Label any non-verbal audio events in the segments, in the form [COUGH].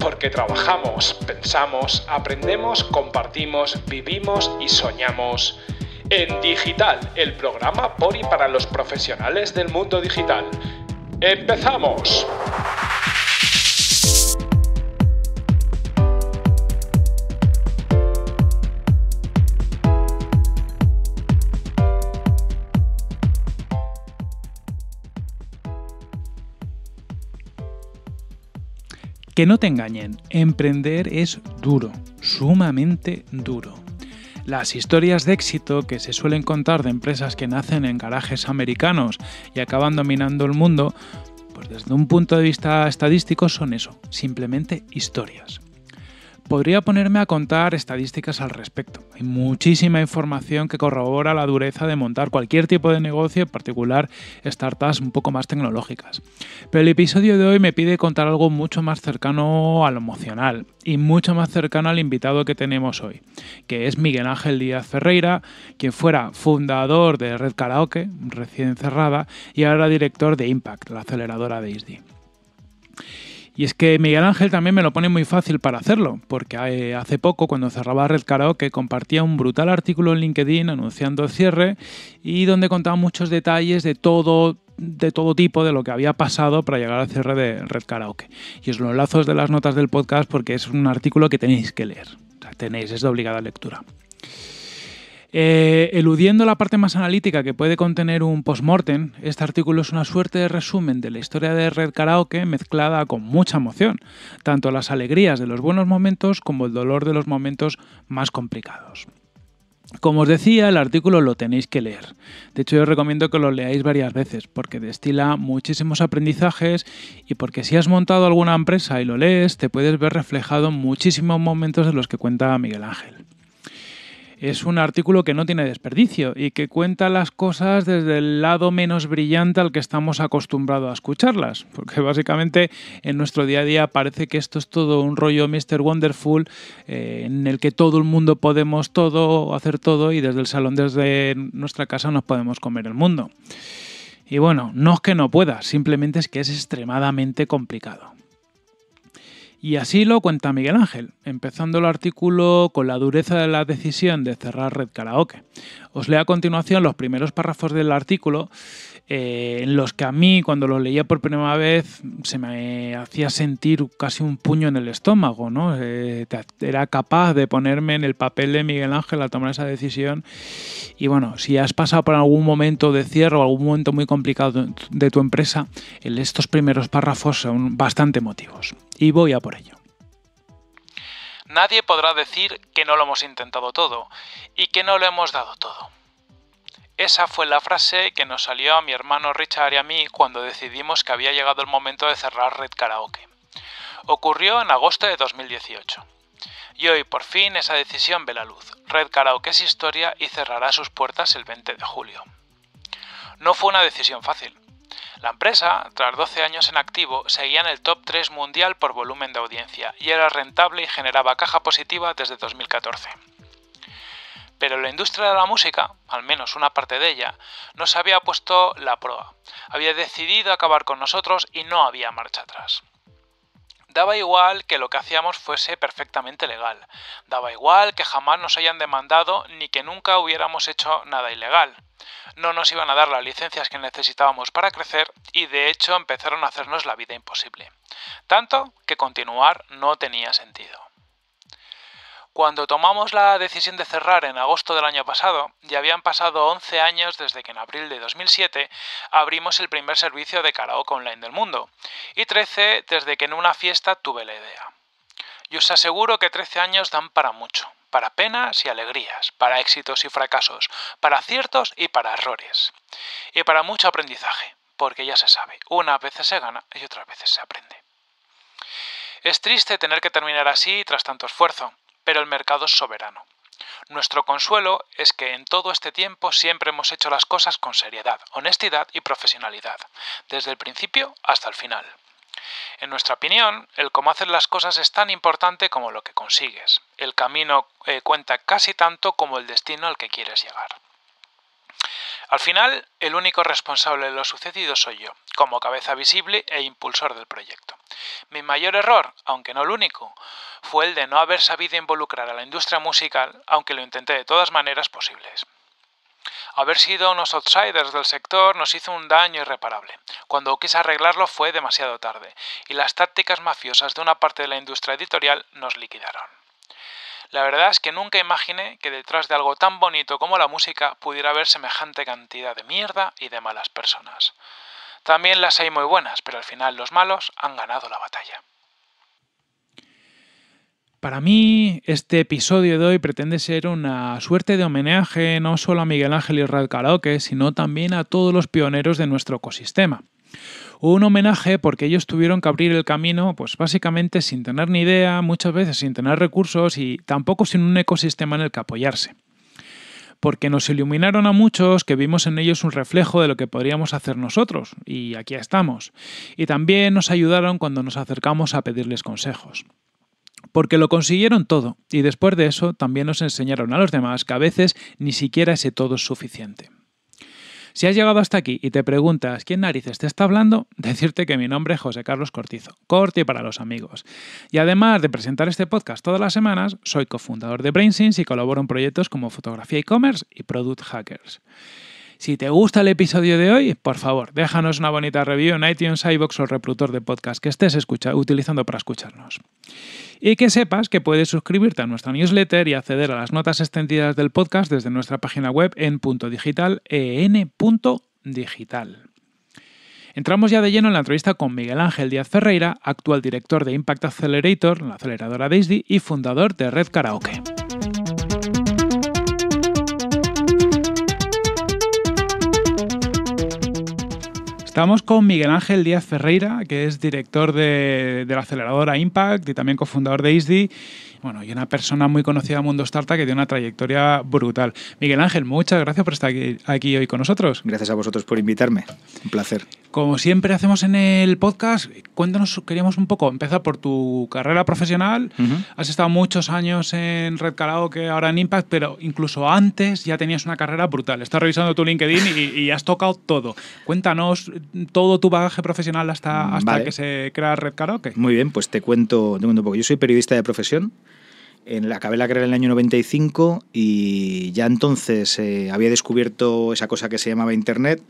porque trabajamos, pensamos, aprendemos, compartimos, vivimos y soñamos. En Digital, el programa PORI para los profesionales del mundo digital. ¡Empezamos! Que no te engañen, emprender es duro, sumamente duro. Las historias de éxito que se suelen contar de empresas que nacen en garajes americanos y acaban dominando el mundo, pues desde un punto de vista estadístico son eso, simplemente historias podría ponerme a contar estadísticas al respecto. Hay muchísima información que corrobora la dureza de montar cualquier tipo de negocio, en particular startups un poco más tecnológicas. Pero el episodio de hoy me pide contar algo mucho más cercano a lo emocional y mucho más cercano al invitado que tenemos hoy, que es Miguel Ángel Díaz Ferreira, quien fuera fundador de Red Karaoke, recién cerrada, y ahora director de Impact, la aceleradora de ISD. Y es que Miguel Ángel también me lo pone muy fácil para hacerlo, porque eh, hace poco, cuando cerraba Red Karaoke, compartía un brutal artículo en LinkedIn anunciando el cierre y donde contaba muchos detalles de todo de todo tipo de lo que había pasado para llegar al cierre de Red Karaoke. Y os lo enlazo de las notas del podcast porque es un artículo que tenéis que leer. tenéis, es de obligada lectura. Eh, eludiendo la parte más analítica que puede contener un postmortem, este artículo es una suerte de resumen de la historia de Red Karaoke mezclada con mucha emoción, tanto las alegrías de los buenos momentos como el dolor de los momentos más complicados. Como os decía, el artículo lo tenéis que leer. De hecho, yo os recomiendo que lo leáis varias veces porque destila muchísimos aprendizajes y porque si has montado alguna empresa y lo lees, te puedes ver reflejado muchísimos momentos de los que cuenta Miguel Ángel es un artículo que no tiene desperdicio y que cuenta las cosas desde el lado menos brillante al que estamos acostumbrados a escucharlas, porque [LAUGHS] básicamente en nuestro día a día parece que esto es todo un rollo Mr. Wonderful eh, en el que todo el mundo podemos todo, hacer todo y desde el salón, desde nuestra casa nos podemos comer el mundo. Y bueno, no es que no pueda, simplemente es que es extremadamente complicado. Y así lo cuenta Miguel Ángel, empezando el artículo con la dureza de la decisión de cerrar Red Karaoke. Os leo a continuación los primeros párrafos del artículo eh, en los que a mí cuando los leía por primera vez se me hacía sentir casi un puño en el estómago, ¿no? Eh, era capaz de ponerme en el papel de Miguel Ángel a tomar esa decisión. Y bueno, si has pasado por algún momento de cierre o algún momento muy complicado de tu empresa, estos primeros párrafos son bastante motivos. Y voy a por ello. Nadie podrá decir que no lo hemos intentado todo y que no lo hemos dado todo. Esa fue la frase que nos salió a mi hermano Richard y a mí cuando decidimos que había llegado el momento de cerrar Red Karaoke. Ocurrió en agosto de 2018. Y hoy por fin esa decisión ve la luz. Red Karaoke es historia y cerrará sus puertas el 20 de julio. No fue una decisión fácil. La empresa, tras 12 años en activo, seguía en el top 3 mundial por volumen de audiencia y era rentable y generaba caja positiva desde 2014. Pero la industria de la música, al menos una parte de ella, nos había puesto la proa, había decidido acabar con nosotros y no había marcha atrás. Daba igual que lo que hacíamos fuese perfectamente legal, daba igual que jamás nos hayan demandado ni que nunca hubiéramos hecho nada ilegal. No nos iban a dar las licencias que necesitábamos para crecer y de hecho empezaron a hacernos la vida imposible. Tanto que continuar no tenía sentido. Cuando tomamos la decisión de cerrar en agosto del año pasado, ya habían pasado 11 años desde que en abril de 2007 abrimos el primer servicio de karaoke online del mundo, y 13 desde que en una fiesta tuve la idea. Yo os aseguro que 13 años dan para mucho, para penas y alegrías, para éxitos y fracasos, para aciertos y para errores, y para mucho aprendizaje, porque ya se sabe, una vez se gana y otras veces se aprende. Es triste tener que terminar así tras tanto esfuerzo, el mercado soberano. Nuestro consuelo es que en todo este tiempo siempre hemos hecho las cosas con seriedad, honestidad y profesionalidad, desde el principio hasta el final. En nuestra opinión, el cómo hacer las cosas es tan importante como lo que consigues. El camino eh, cuenta casi tanto como el destino al que quieres llegar. Al final, el único responsable de lo sucedido soy yo, como cabeza visible e impulsor del proyecto. Mi mayor error, aunque no el único, fue el de no haber sabido involucrar a la industria musical, aunque lo intenté de todas maneras posibles. Haber sido unos outsiders del sector nos hizo un daño irreparable. Cuando quise arreglarlo fue demasiado tarde, y las tácticas mafiosas de una parte de la industria editorial nos liquidaron. La verdad es que nunca imaginé que detrás de algo tan bonito como la música pudiera haber semejante cantidad de mierda y de malas personas. También las hay muy buenas, pero al final los malos han ganado la batalla. Para mí, este episodio de hoy pretende ser una suerte de homenaje no solo a Miguel Ángel y Rad Karaoke, sino también a todos los pioneros de nuestro ecosistema un homenaje porque ellos tuvieron que abrir el camino, pues básicamente sin tener ni idea, muchas veces sin tener recursos y tampoco sin un ecosistema en el que apoyarse. Porque nos iluminaron a muchos que vimos en ellos un reflejo de lo que podríamos hacer nosotros, y aquí estamos. Y también nos ayudaron cuando nos acercamos a pedirles consejos. Porque lo consiguieron todo, y después de eso también nos enseñaron a los demás que a veces ni siquiera ese todo es suficiente. Si has llegado hasta aquí y te preguntas quién narices te está hablando, [LAUGHS] decirte que mi nombre es José Carlos Cortizo, corte para los amigos. Y además de presentar este podcast todas las semanas, soy cofundador de BrainSense y colaboro en proyectos como Fotografía e-commerce y Product Hackers. Si te gusta el episodio de hoy, por favor, déjanos una bonita review en iTunes, iBox o reproductor de podcast que estés utilizando para escucharnos. Y que sepas que puedes suscribirte a nuestra newsletter y acceder a las notas extendidas del podcast desde nuestra página web en punto digital, Entramos ya de lleno en la entrevista con Miguel Ángel Díaz Ferreira, actual director de Impact Accelerator, la aceleradora Daisy y fundador de Red Karaoke. Estamos con Miguel Ángel Díaz Ferreira, que es director de, la aceleradora Impact y también cofundador de ISDI. Bueno, y una persona muy conocida del mundo startup que tiene una trayectoria brutal. Miguel Ángel, muchas gracias por estar aquí, hoy con nosotros. Gracias a vosotros por invitarme. Un placer. Como siempre hacemos en el podcast, cuéntanos, queríamos un poco empezar por tu carrera profesional. Has estado muchos años en Red Karaoke, que ahora en Impact, pero incluso antes ya tenías una carrera brutal. Estás revisando tu LinkedIn y, has tocado todo. Cuéntanos todo tu bagaje profesional hasta, que se crea Red Karaoke. Muy bien, pues te cuento, te cuento un poco. Yo soy periodista de profesión. En la, acabé la carrera en el año 95 y ya entonces eh, había descubierto esa cosa que se llamaba Internet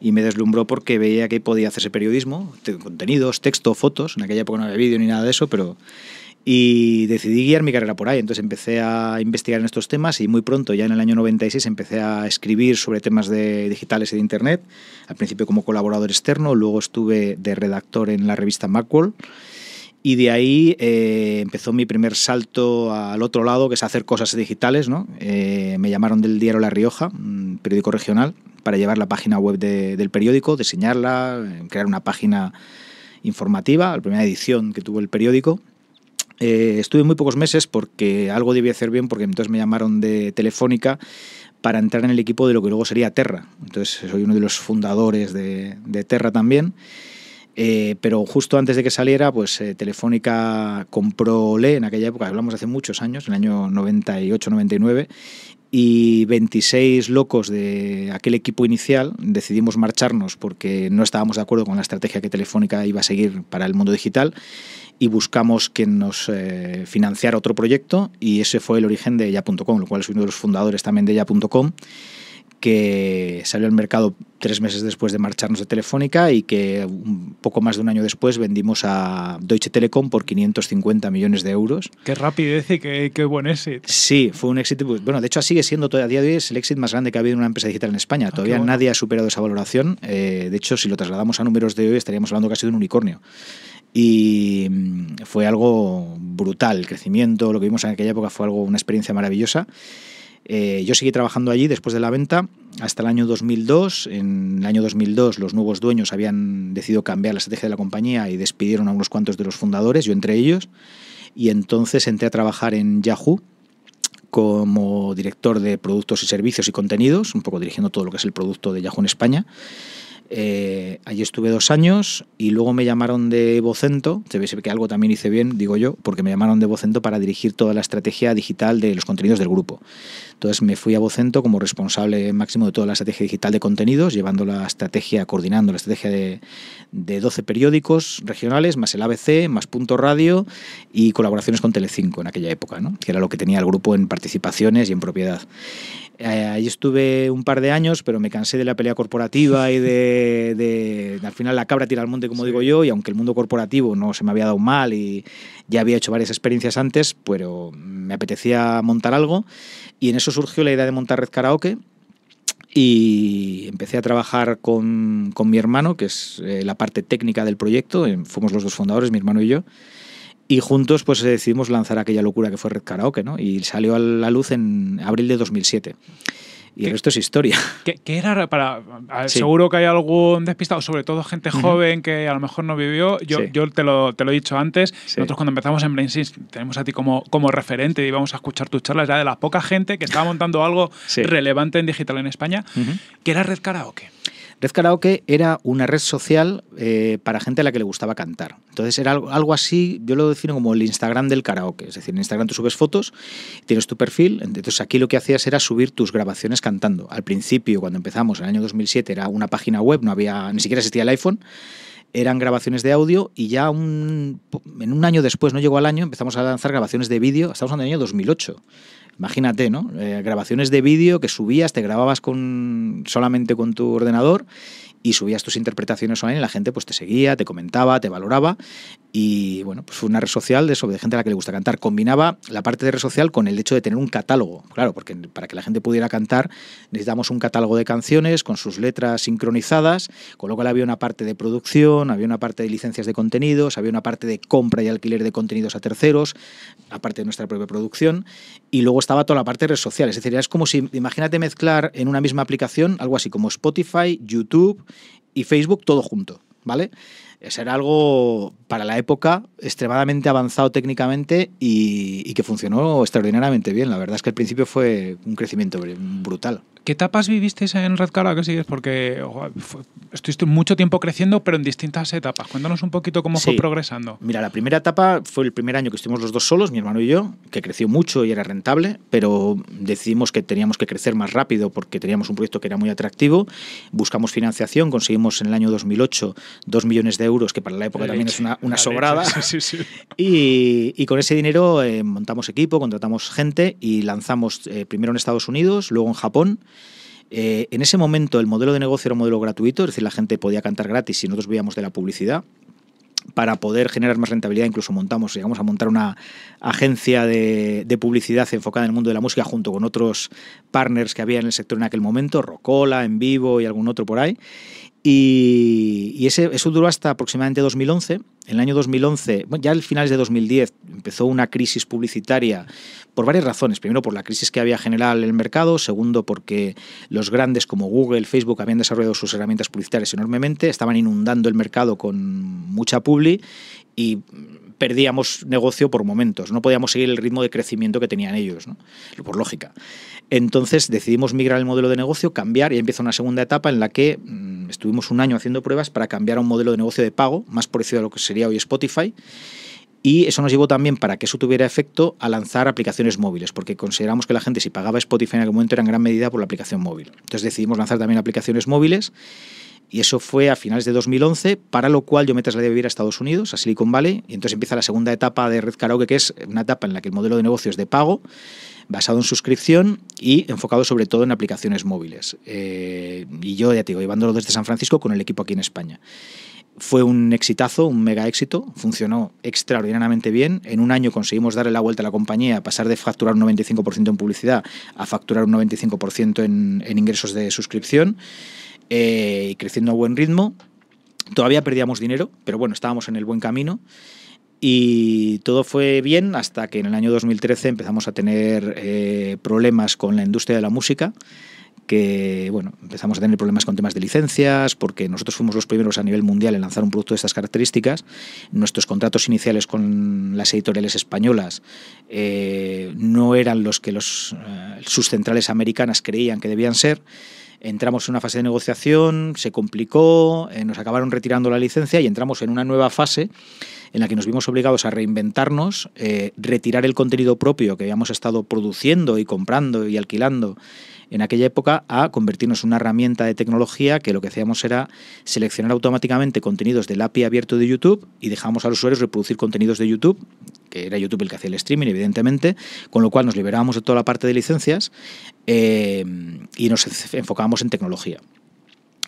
y me deslumbró porque veía que podía hacerse periodismo, contenidos, texto, fotos. En aquella época no había vídeo ni nada de eso, pero... Y decidí guiar mi carrera por ahí. Entonces empecé a investigar en estos temas y muy pronto, ya en el año 96, empecé a escribir sobre temas de digitales y de Internet. Al principio como colaborador externo, luego estuve de redactor en la revista Macworld y de ahí eh, empezó mi primer salto al otro lado, que es hacer cosas digitales. ¿no? Eh, me llamaron del diario La Rioja, un periódico regional, para llevar la página web del periódico, diseñarla, eh, crear una página informativa, la primera edición que tuvo el periódico. estuve muy pocos meses porque algo debía hacer bien, porque entonces me llamaron de Telefónica para entrar en el equipo de lo que luego sería Terra. Entonces soy uno de los fundadores de, de Terra también. Eh, pero justo antes de que saliera, pues eh, Telefónica compró LE en aquella época, hablamos hace muchos años, en el año 98-99, y 26 locos de aquel equipo inicial decidimos marcharnos porque no estábamos de acuerdo con la estrategia que Telefónica iba a seguir para el mundo digital y buscamos quien nos eh, financiara otro proyecto y ese fue el origen de ella.com, lo cual es uno de los fundadores también de ella.com que salió al mercado tres meses después de marcharnos de Telefónica y que un poco más de un año después vendimos a Deutsche Telekom por 550 millones de euros. Qué rapidez y qué, qué buen éxito. Sí, fue un éxito. Pues, bueno, de hecho sigue siendo todavía a día de hoy el éxito más grande que ha habido en una empresa digital en España. Ah, todavía nadie ha superado esa valoración. Eh, de hecho, si lo trasladamos a números de hoy estaríamos hablando casi de un unicornio. Y mm, fue algo brutal el crecimiento, lo que vimos en aquella época fue algo, una experiencia maravillosa. Eh, yo seguí trabajando allí después de la venta hasta el año 2002. En el año 2002 los nuevos dueños habían decidido cambiar la estrategia de la compañía y despidieron a unos cuantos de los fundadores, yo entre ellos. Y entonces entré a trabajar en Yahoo como director de productos y servicios y contenidos, un poco dirigiendo todo lo que es el producto de Yahoo en España. Eh, allí estuve dos años y luego me llamaron de Vocento, que algo también hice bien, digo yo, porque me llamaron de Vocento para dirigir toda la estrategia digital de los contenidos del grupo. Entonces me fui a Vocento como responsable máximo de toda la estrategia digital de contenidos, llevando la estrategia, coordinando la estrategia de, 12 periódicos regionales, más el ABC, más Punto Radio y colaboraciones con Telecinco en aquella época, que era lo que tenía el grupo en participaciones y en propiedad. Eh, ahí estuve un par de años, pero me cansé de la pelea corporativa y de, [LAUGHS] al final la cabra tira al monte, como digo yo, y aunque el mundo corporativo no se me había dado mal y ya había hecho varias experiencias antes, pero me apetecía montar algo y en eso surgió la idea de montar Red Karaoke y empecé a trabajar con, con mi hermano, que es eh, la parte técnica del proyecto, fuimos los dos fundadores, mi hermano y yo. Y juntos pues decidimos lanzar aquella locura que fue Red Karaoke, ¿no? Y salió a la luz en abril de 2007. Y el resto es historia. ¿Qué, era para.? Seguro que hay algún despistado, sobre todo gente joven que a lo mejor no vivió. Yo, yo te, lo, te, lo, he dicho antes. Nosotros, cuando empezamos en Brainsys, tenemos a ti como, como referente y íbamos a escuchar tus charlas. ya de la poca gente que estaba montando algo relevante en digital en España, que era Red Karaoke. Red Karaoke era una red social eh, para gente a la que le gustaba cantar. Entonces era algo así, yo lo defino como el Instagram del karaoke. Es decir, en Instagram tú subes fotos, tienes tu perfil, entonces aquí lo que hacías era subir tus grabaciones cantando. Al principio, cuando empezamos, en el año 2007, era una página web, no había, ni siquiera existía el iPhone eran grabaciones de audio y ya un, en un año después, no llegó al año, empezamos a lanzar grabaciones de vídeo, estamos en el año 2008. Imagínate, ¿no? Eh, grabaciones de vídeo que subías, te grababas con, solamente con tu ordenador y subías tus interpretaciones online y la gente pues te seguía, te comentaba, te valoraba y bueno, pues fue una red social de de gente a la que le gusta cantar. Combinaba la parte de red social con el hecho de tener un catálogo, claro, porque para que la gente pudiera cantar necesitamos un catálogo de canciones con sus letras sincronizadas, con lo cual había una parte de producción, había una parte de licencias de contenidos, había una parte de compra y alquiler de contenidos a terceros, aparte de nuestra propia producción, y luego estaba toda la parte de redes sociales, es decir, es como si, imagínate mezclar en una misma aplicación algo así como Spotify, YouTube, y Facebook todo junto, ¿vale? era algo para la época extremadamente avanzado técnicamente y, y que funcionó extraordinariamente bien. La verdad es que al principio fue un crecimiento brutal. ¿Qué etapas vivisteis en Red cara que sigues? Porque estuviste mucho tiempo creciendo, pero en distintas etapas. Cuéntanos un poquito cómo fue progresando. Mira, la primera etapa fue el primer año que estuvimos los dos solos, mi hermano y yo, que creció mucho y era rentable, pero decidimos que teníamos que crecer más rápido porque teníamos un proyecto que era muy atractivo. Buscamos financiación, conseguimos en el año 2008 dos millones de euros, que para la época también es una, sobrada. [LAUGHS] y, con ese dinero eh, montamos equipo, contratamos gente y lanzamos eh, primero en Estados Unidos, luego en Japón eh, en ese momento el modelo de negocio era un modelo gratuito, es decir, la gente podía cantar gratis y nosotros veíamos de la publicidad para poder generar más rentabilidad, incluso montamos, llegamos a montar una agencia de, publicidad enfocada en el mundo de la música junto con otros partners que había en el sector en aquel momento, Rocola, En Vivo y algún otro por ahí. Y, ese, eso duró hasta aproximadamente 2011. En el año 2011, ya al finales de 2010, empezó una crisis publicitaria por varias razones. Primero, por la crisis que había generado el mercado. Segundo, porque los grandes como Google, Facebook habían desarrollado sus herramientas publicitarias enormemente, estaban inundando el mercado con mucha publi y perdíamos negocio por momentos, no podíamos seguir el ritmo de crecimiento que tenían ellos, por lógica. Entonces decidimos migrar el modelo de negocio, cambiar y empieza una segunda etapa en la que mm, estuvimos un año haciendo pruebas para cambiar a un modelo de negocio de pago más parecido a lo que sería hoy Spotify. Y eso nos llevó también, para que eso tuviera efecto, a lanzar aplicaciones móviles, porque consideramos que la gente si pagaba Spotify en aquel momento era en gran medida por la aplicación móvil. Entonces decidimos lanzar también aplicaciones móviles y eso fue a finales de 2011, para lo cual yo me trasladé a vivir a Estados Unidos, a Silicon Valley, y entonces empieza la segunda etapa de Red Karaoke, que es una etapa en la que el modelo de negocio es de pago, basado en suscripción y enfocado sobre todo en aplicaciones móviles. Eh, y yo, ya te digo, llevándolo desde San Francisco con el equipo aquí en España. Fue un exitazo, un mega éxito, funcionó extraordinariamente bien. En un año conseguimos darle la vuelta a la compañía, pasar de facturar un 95% en publicidad a facturar un 95% en ingresos de suscripción. Eh, y creciendo a buen ritmo. Todavía perdíamos dinero, pero bueno, estábamos en el buen camino. Y todo fue bien hasta que en el año 2013 empezamos a tener eh, problemas con la industria de la música que bueno, empezamos a tener problemas con temas de licencias, porque nosotros fuimos los primeros a nivel mundial en lanzar un producto de estas características. Nuestros contratos iniciales con las editoriales españolas eh, no eran los que los, sus centrales americanas creían que debían ser entramos en una fase de negociación, se complicó, eh, nos acabaron retirando la licencia y entramos en una nueva fase en la que nos vimos obligados a reinventarnos, eh, retirar el contenido propio que habíamos estado produciendo y comprando y alquilando en aquella época a convertirnos en una herramienta de tecnología que lo que hacíamos era seleccionar automáticamente contenidos del API abierto de YouTube y dejamos a los usuarios reproducir contenidos de YouTube que era YouTube el que hacía el streaming, evidentemente, con lo cual nos liberábamos de toda la parte de licencias eh, y nos enfocábamos en tecnología.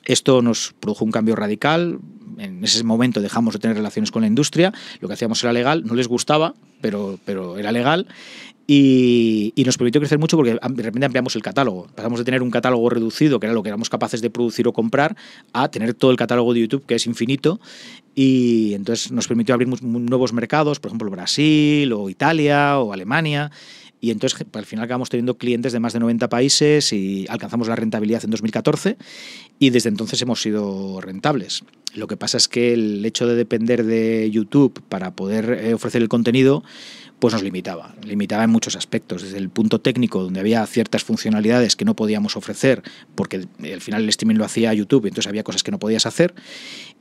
Esto nos produjo un cambio radical. En ese momento dejamos de tener relaciones con la industria. Lo que hacíamos era legal. No les gustaba, pero, pero era legal. Y, nos permitió crecer mucho porque de repente ampliamos el catálogo. Pasamos de tener un catálogo reducido, que era lo que éramos capaces de producir o comprar, a tener todo el catálogo de YouTube, que es infinito. Y entonces nos permitió abrir nuevos mercados, por ejemplo Brasil o Italia o Alemania. Y entonces al final acabamos teniendo clientes de más de 90 países y alcanzamos la rentabilidad en 2014 y desde entonces hemos sido rentables. Lo que pasa es que el hecho de depender de YouTube para poder eh, ofrecer el contenido pues nos limitaba. Limitaba en muchos aspectos, desde el punto técnico, donde había ciertas funcionalidades que no podíamos ofrecer, porque al final el streaming lo hacía YouTube, entonces había cosas que no podías hacer,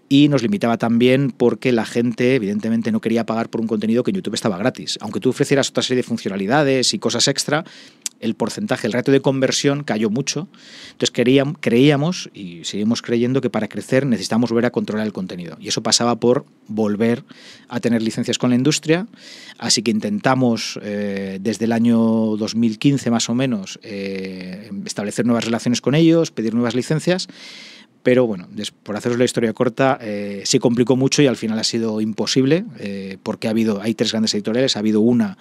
y nos limitaba también porque la gente evidentemente no quería pagar por un contenido que en YouTube estaba gratis. Aunque tú ofrecieras otra serie de funcionalidades y cosas extra, el porcentaje, el ratio de conversión cayó mucho. Entonces creíamos, y seguimos creyendo que para crecer necesitamos volver a controlar el contenido. Y eso pasaba por volver a tener licencias con la industria. Así que intentamos eh, desde el año 2015 más o menos eh, establecer nuevas relaciones con ellos, pedir nuevas licencias pero bueno, por haceros la historia corta, eh, se complicó mucho y al final ha sido imposible, eh, porque ha habido, hay tres grandes editoriales, ha habido una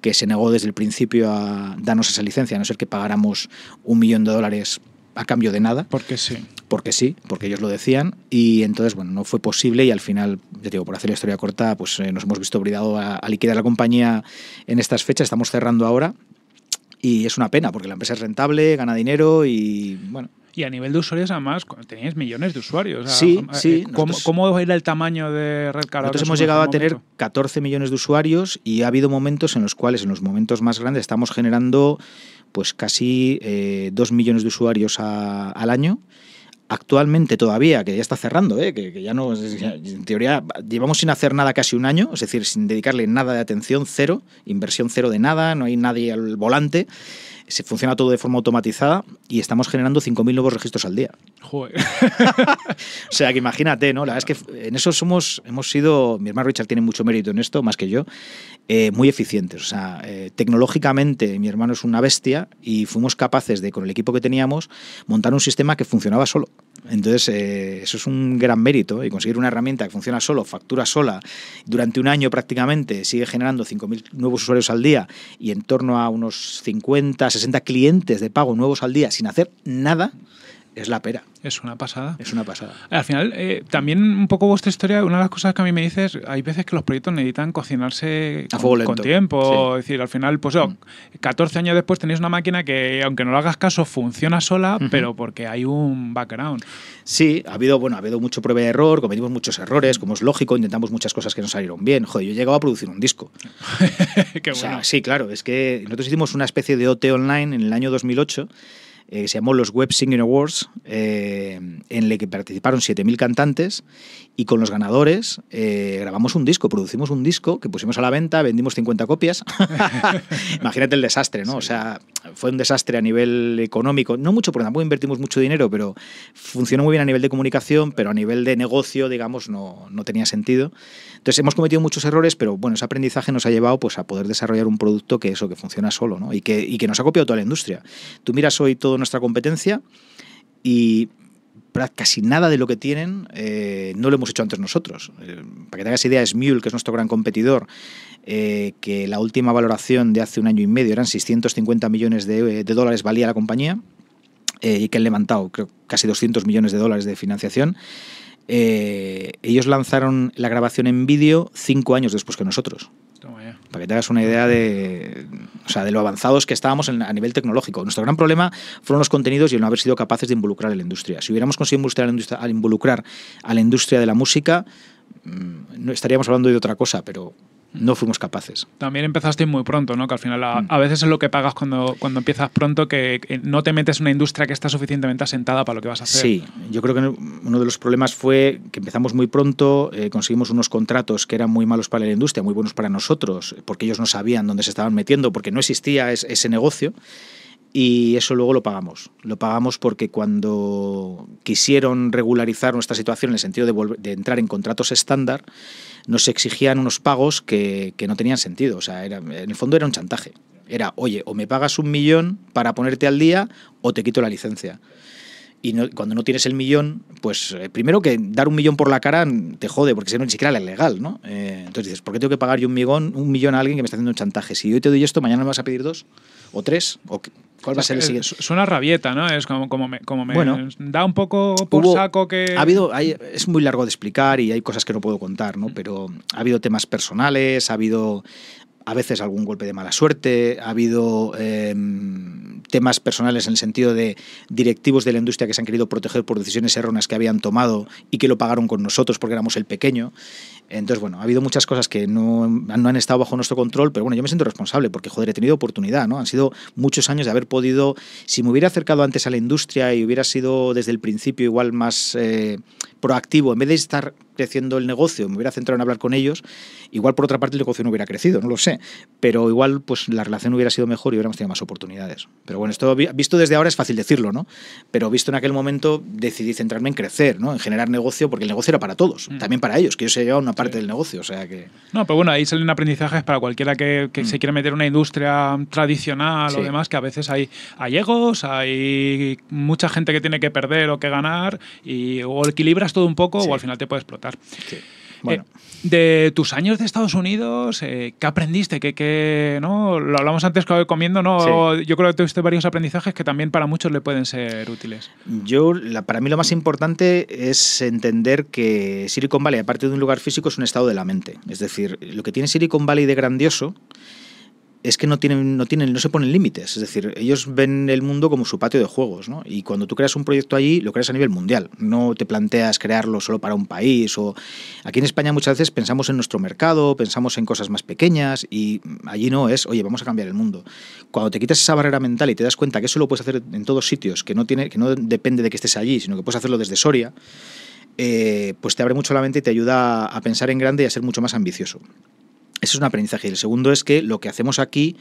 que se negó desde el principio a darnos esa licencia, a no ser que pagáramos un millón de dólares a cambio de nada. Porque sí. Porque sí, porque ellos lo decían. Y entonces, bueno, no fue posible y al final, ya digo, por hacer la historia corta, pues eh, nos hemos visto obligados a, a liquidar la compañía en estas fechas. Estamos cerrando ahora y es una pena porque la empresa es rentable, gana dinero y, bueno, y a nivel de usuarios, además, tenéis millones de usuarios. sí, sí. Eh, ¿cómo, era el tamaño de Red Nosotros hemos llegado a tener 14 millones de usuarios y ha habido momentos en los cuales, en los momentos más grandes, estamos generando pues casi 2 eh, millones de usuarios al año actualmente todavía, que ya está cerrando, eh, que, que, ya no, en teoría llevamos sin hacer nada casi un año, es decir, sin dedicarle nada de atención, cero, inversión cero de nada, no hay nadie al volante se funciona todo de forma automatizada y estamos generando 5.000 nuevos registros al día. Joder. [LAUGHS] o sea, que imagínate, ¿no? La verdad es que en eso somos, hemos sido, mi hermano Richard tiene mucho mérito en esto, más que yo, eh, muy eficientes. O sea, eh, tecnológicamente mi hermano es una bestia y fuimos capaces de, con el equipo que teníamos, montar un sistema que funcionaba solo. Entonces, eh, eso es un gran mérito y conseguir una herramienta que funciona solo, factura sola, durante un año prácticamente sigue generando 5.000 nuevos usuarios al día y en torno a unos 50, 60 clientes de pago nuevos al día sin hacer nada es la pera. Es una pasada. Es una pasada. Al final, eh, también un poco vuestra historia, una de las cosas que a mí me dices, hay veces que los proyectos necesitan cocinarse a con, lento. con, tiempo. Es decir, al final, pues yo 14 mm. años después tenéis una máquina que, aunque no lo hagas caso, funciona sola, pero porque hay un background. Sí, ha habido, bueno, ha habido mucho prueba y error, cometimos muchos errores, como es lógico, intentamos muchas cosas que no salieron bien. Joder, yo llegado a producir un disco. [LAUGHS] sí, claro, es que nosotros hicimos una especie de OT online en el año 2008 eh, se llamó los Web Singing Awards, eh, en el que participaron 7.000 cantantes y con los ganadores eh, grabamos un disco, producimos un disco que pusimos a la venta, vendimos 50 copias. [LAUGHS] Imagínate el desastre, ¿no? O sea, fue un desastre a nivel económico, no mucho porque tampoco invertimos mucho dinero, pero funcionó muy bien a nivel de comunicación, pero a nivel de negocio, digamos, no, no tenía sentido. Entonces hemos cometido muchos errores, pero bueno, ese aprendizaje nos ha llevado pues, a poder desarrollar un producto que eso, que funciona solo, ¿no? Y que, y que nos ha copiado toda la industria. Tú miras hoy toda nuestra competencia y casi nada de lo que tienen eh, no lo hemos hecho antes nosotros. Eh, para que te hagas idea, Mule que es nuestro gran competidor, eh, que la última valoración de hace un año y medio eran 650 millones eh, de, dólares valía la compañía eh, y que han levantado creo, casi 200 millones de dólares de financiación. ellos lanzaron la grabación en vídeo cinco años después que nosotros. Para que te hagas una idea de, o sea, de lo avanzados que estábamos a nivel tecnológico. Nuestro gran problema fueron los contenidos y el no haber sido capaces de involucrar a la industria. Si hubiéramos conseguido involucrar a la industria de la música, mm, no estaríamos hablando de otra cosa, pero no fuimos capaces. También empezaste muy pronto, ¿no? Que al final a, mm. veces es lo que pagas cuando, cuando empiezas pronto, que no te metes en una industria que está suficientemente asentada para lo que vas a hacer. Sí, yo creo que uno de los problemas fue que empezamos muy pronto, eh, conseguimos unos contratos que eran muy malos para la industria, muy buenos para nosotros, porque ellos no sabían dónde se estaban metiendo, porque no existía ese negocio y eso luego lo pagamos. Lo pagamos porque cuando quisieron regularizar nuestra situación en el sentido de, entrar en contratos estándar, nos exigían unos pagos que, no tenían sentido. O sea, en el fondo era un chantaje. Era, oye, o me pagas un millón para ponerte al día o te quito la licencia. Y cuando no tienes el millón, pues eh, primero que dar un millón por la cara te jode, porque si no, ni siquiera es legal, ¿no? Eh, entonces dices, ¿por qué tengo que pagar yo un millón, un millón a alguien que me está haciendo un chantaje? Si hoy te doy esto, mañana me vas a pedir dos o tres. O, ¿Cuál una Suena rabieta, ¿no? Es como, como bueno, da un poco por saco que. Ha habido, hay, es muy largo de explicar y hay cosas que no puedo contar, ¿no? Mm. Pero ha habido temas personales, ha habido a veces algún golpe de mala suerte, ha habido em, temas personales en el sentido de directivos de la industria que se han querido proteger por decisiones erróneas que habían tomado y que lo pagaron con nosotros porque éramos el pequeño. Entonces, bueno, ha habido muchas cosas que no, han estado bajo nuestro control, pero bueno, yo me siento responsable porque, joder, he tenido oportunidad, ¿no? Han sido muchos años de haber podido, si me hubiera acercado antes a la industria y hubiera sido desde el principio igual más eh, proactivo, en vez de estar creciendo el negocio, me hubiera centrado en hablar con ellos, igual por otra parte el negocio no hubiera crecido, no lo sé, pero igual pues la relación hubiera sido mejor y hubiéramos tenido más oportunidades. Pero bueno, esto visto desde ahora es fácil decirlo, ¿no? Pero visto en aquel momento decidí centrarme en crecer, ¿no? En generar negocio, porque el negocio era para todos, mm. también para ellos, que ellos se llevaban una parte del negocio, o sea que... No, pero bueno, ahí salen aprendizajes para cualquiera que, mm. se quiera meter en una industria tradicional o demás, que a veces hay, hay egos, hay mucha gente que tiene que perder o que ganar, y o equilibras todo un poco o al final te puede explotar. Sí. Bueno. Eh, de tus años de Estados Unidos, eh, ¿qué aprendiste? ¿Qué, no? Lo hablamos antes que comiendo, ¿no? Yo creo que tuviste varios aprendizajes que también para muchos le pueden ser útiles. Yo, para mí lo más importante es entender que Silicon Valley, aparte de un lugar físico, es un estado de la mente. Es decir, lo que tiene Silicon Valley de grandioso es que no tienen, no tienen, no se ponen límites. Es decir, ellos ven el mundo como su patio de juegos, Y cuando tú creas un proyecto allí, lo creas a nivel mundial. No te planteas crearlo solo para un país. O aquí en España muchas veces pensamos en nuestro mercado, pensamos en cosas más pequeñas y allí no es. Oye, vamos a cambiar el mundo. Cuando te quitas esa barrera mental y te das cuenta que eso lo puedes hacer en todos sitios, que no tiene, que no depende de que estés allí, sino que puedes hacerlo desde Soria. Eh, pues te abre mucho la mente y te ayuda a pensar en grande y a ser mucho más ambicioso eso es un aprendizaje. Y el segundo es que lo que hacemos aquí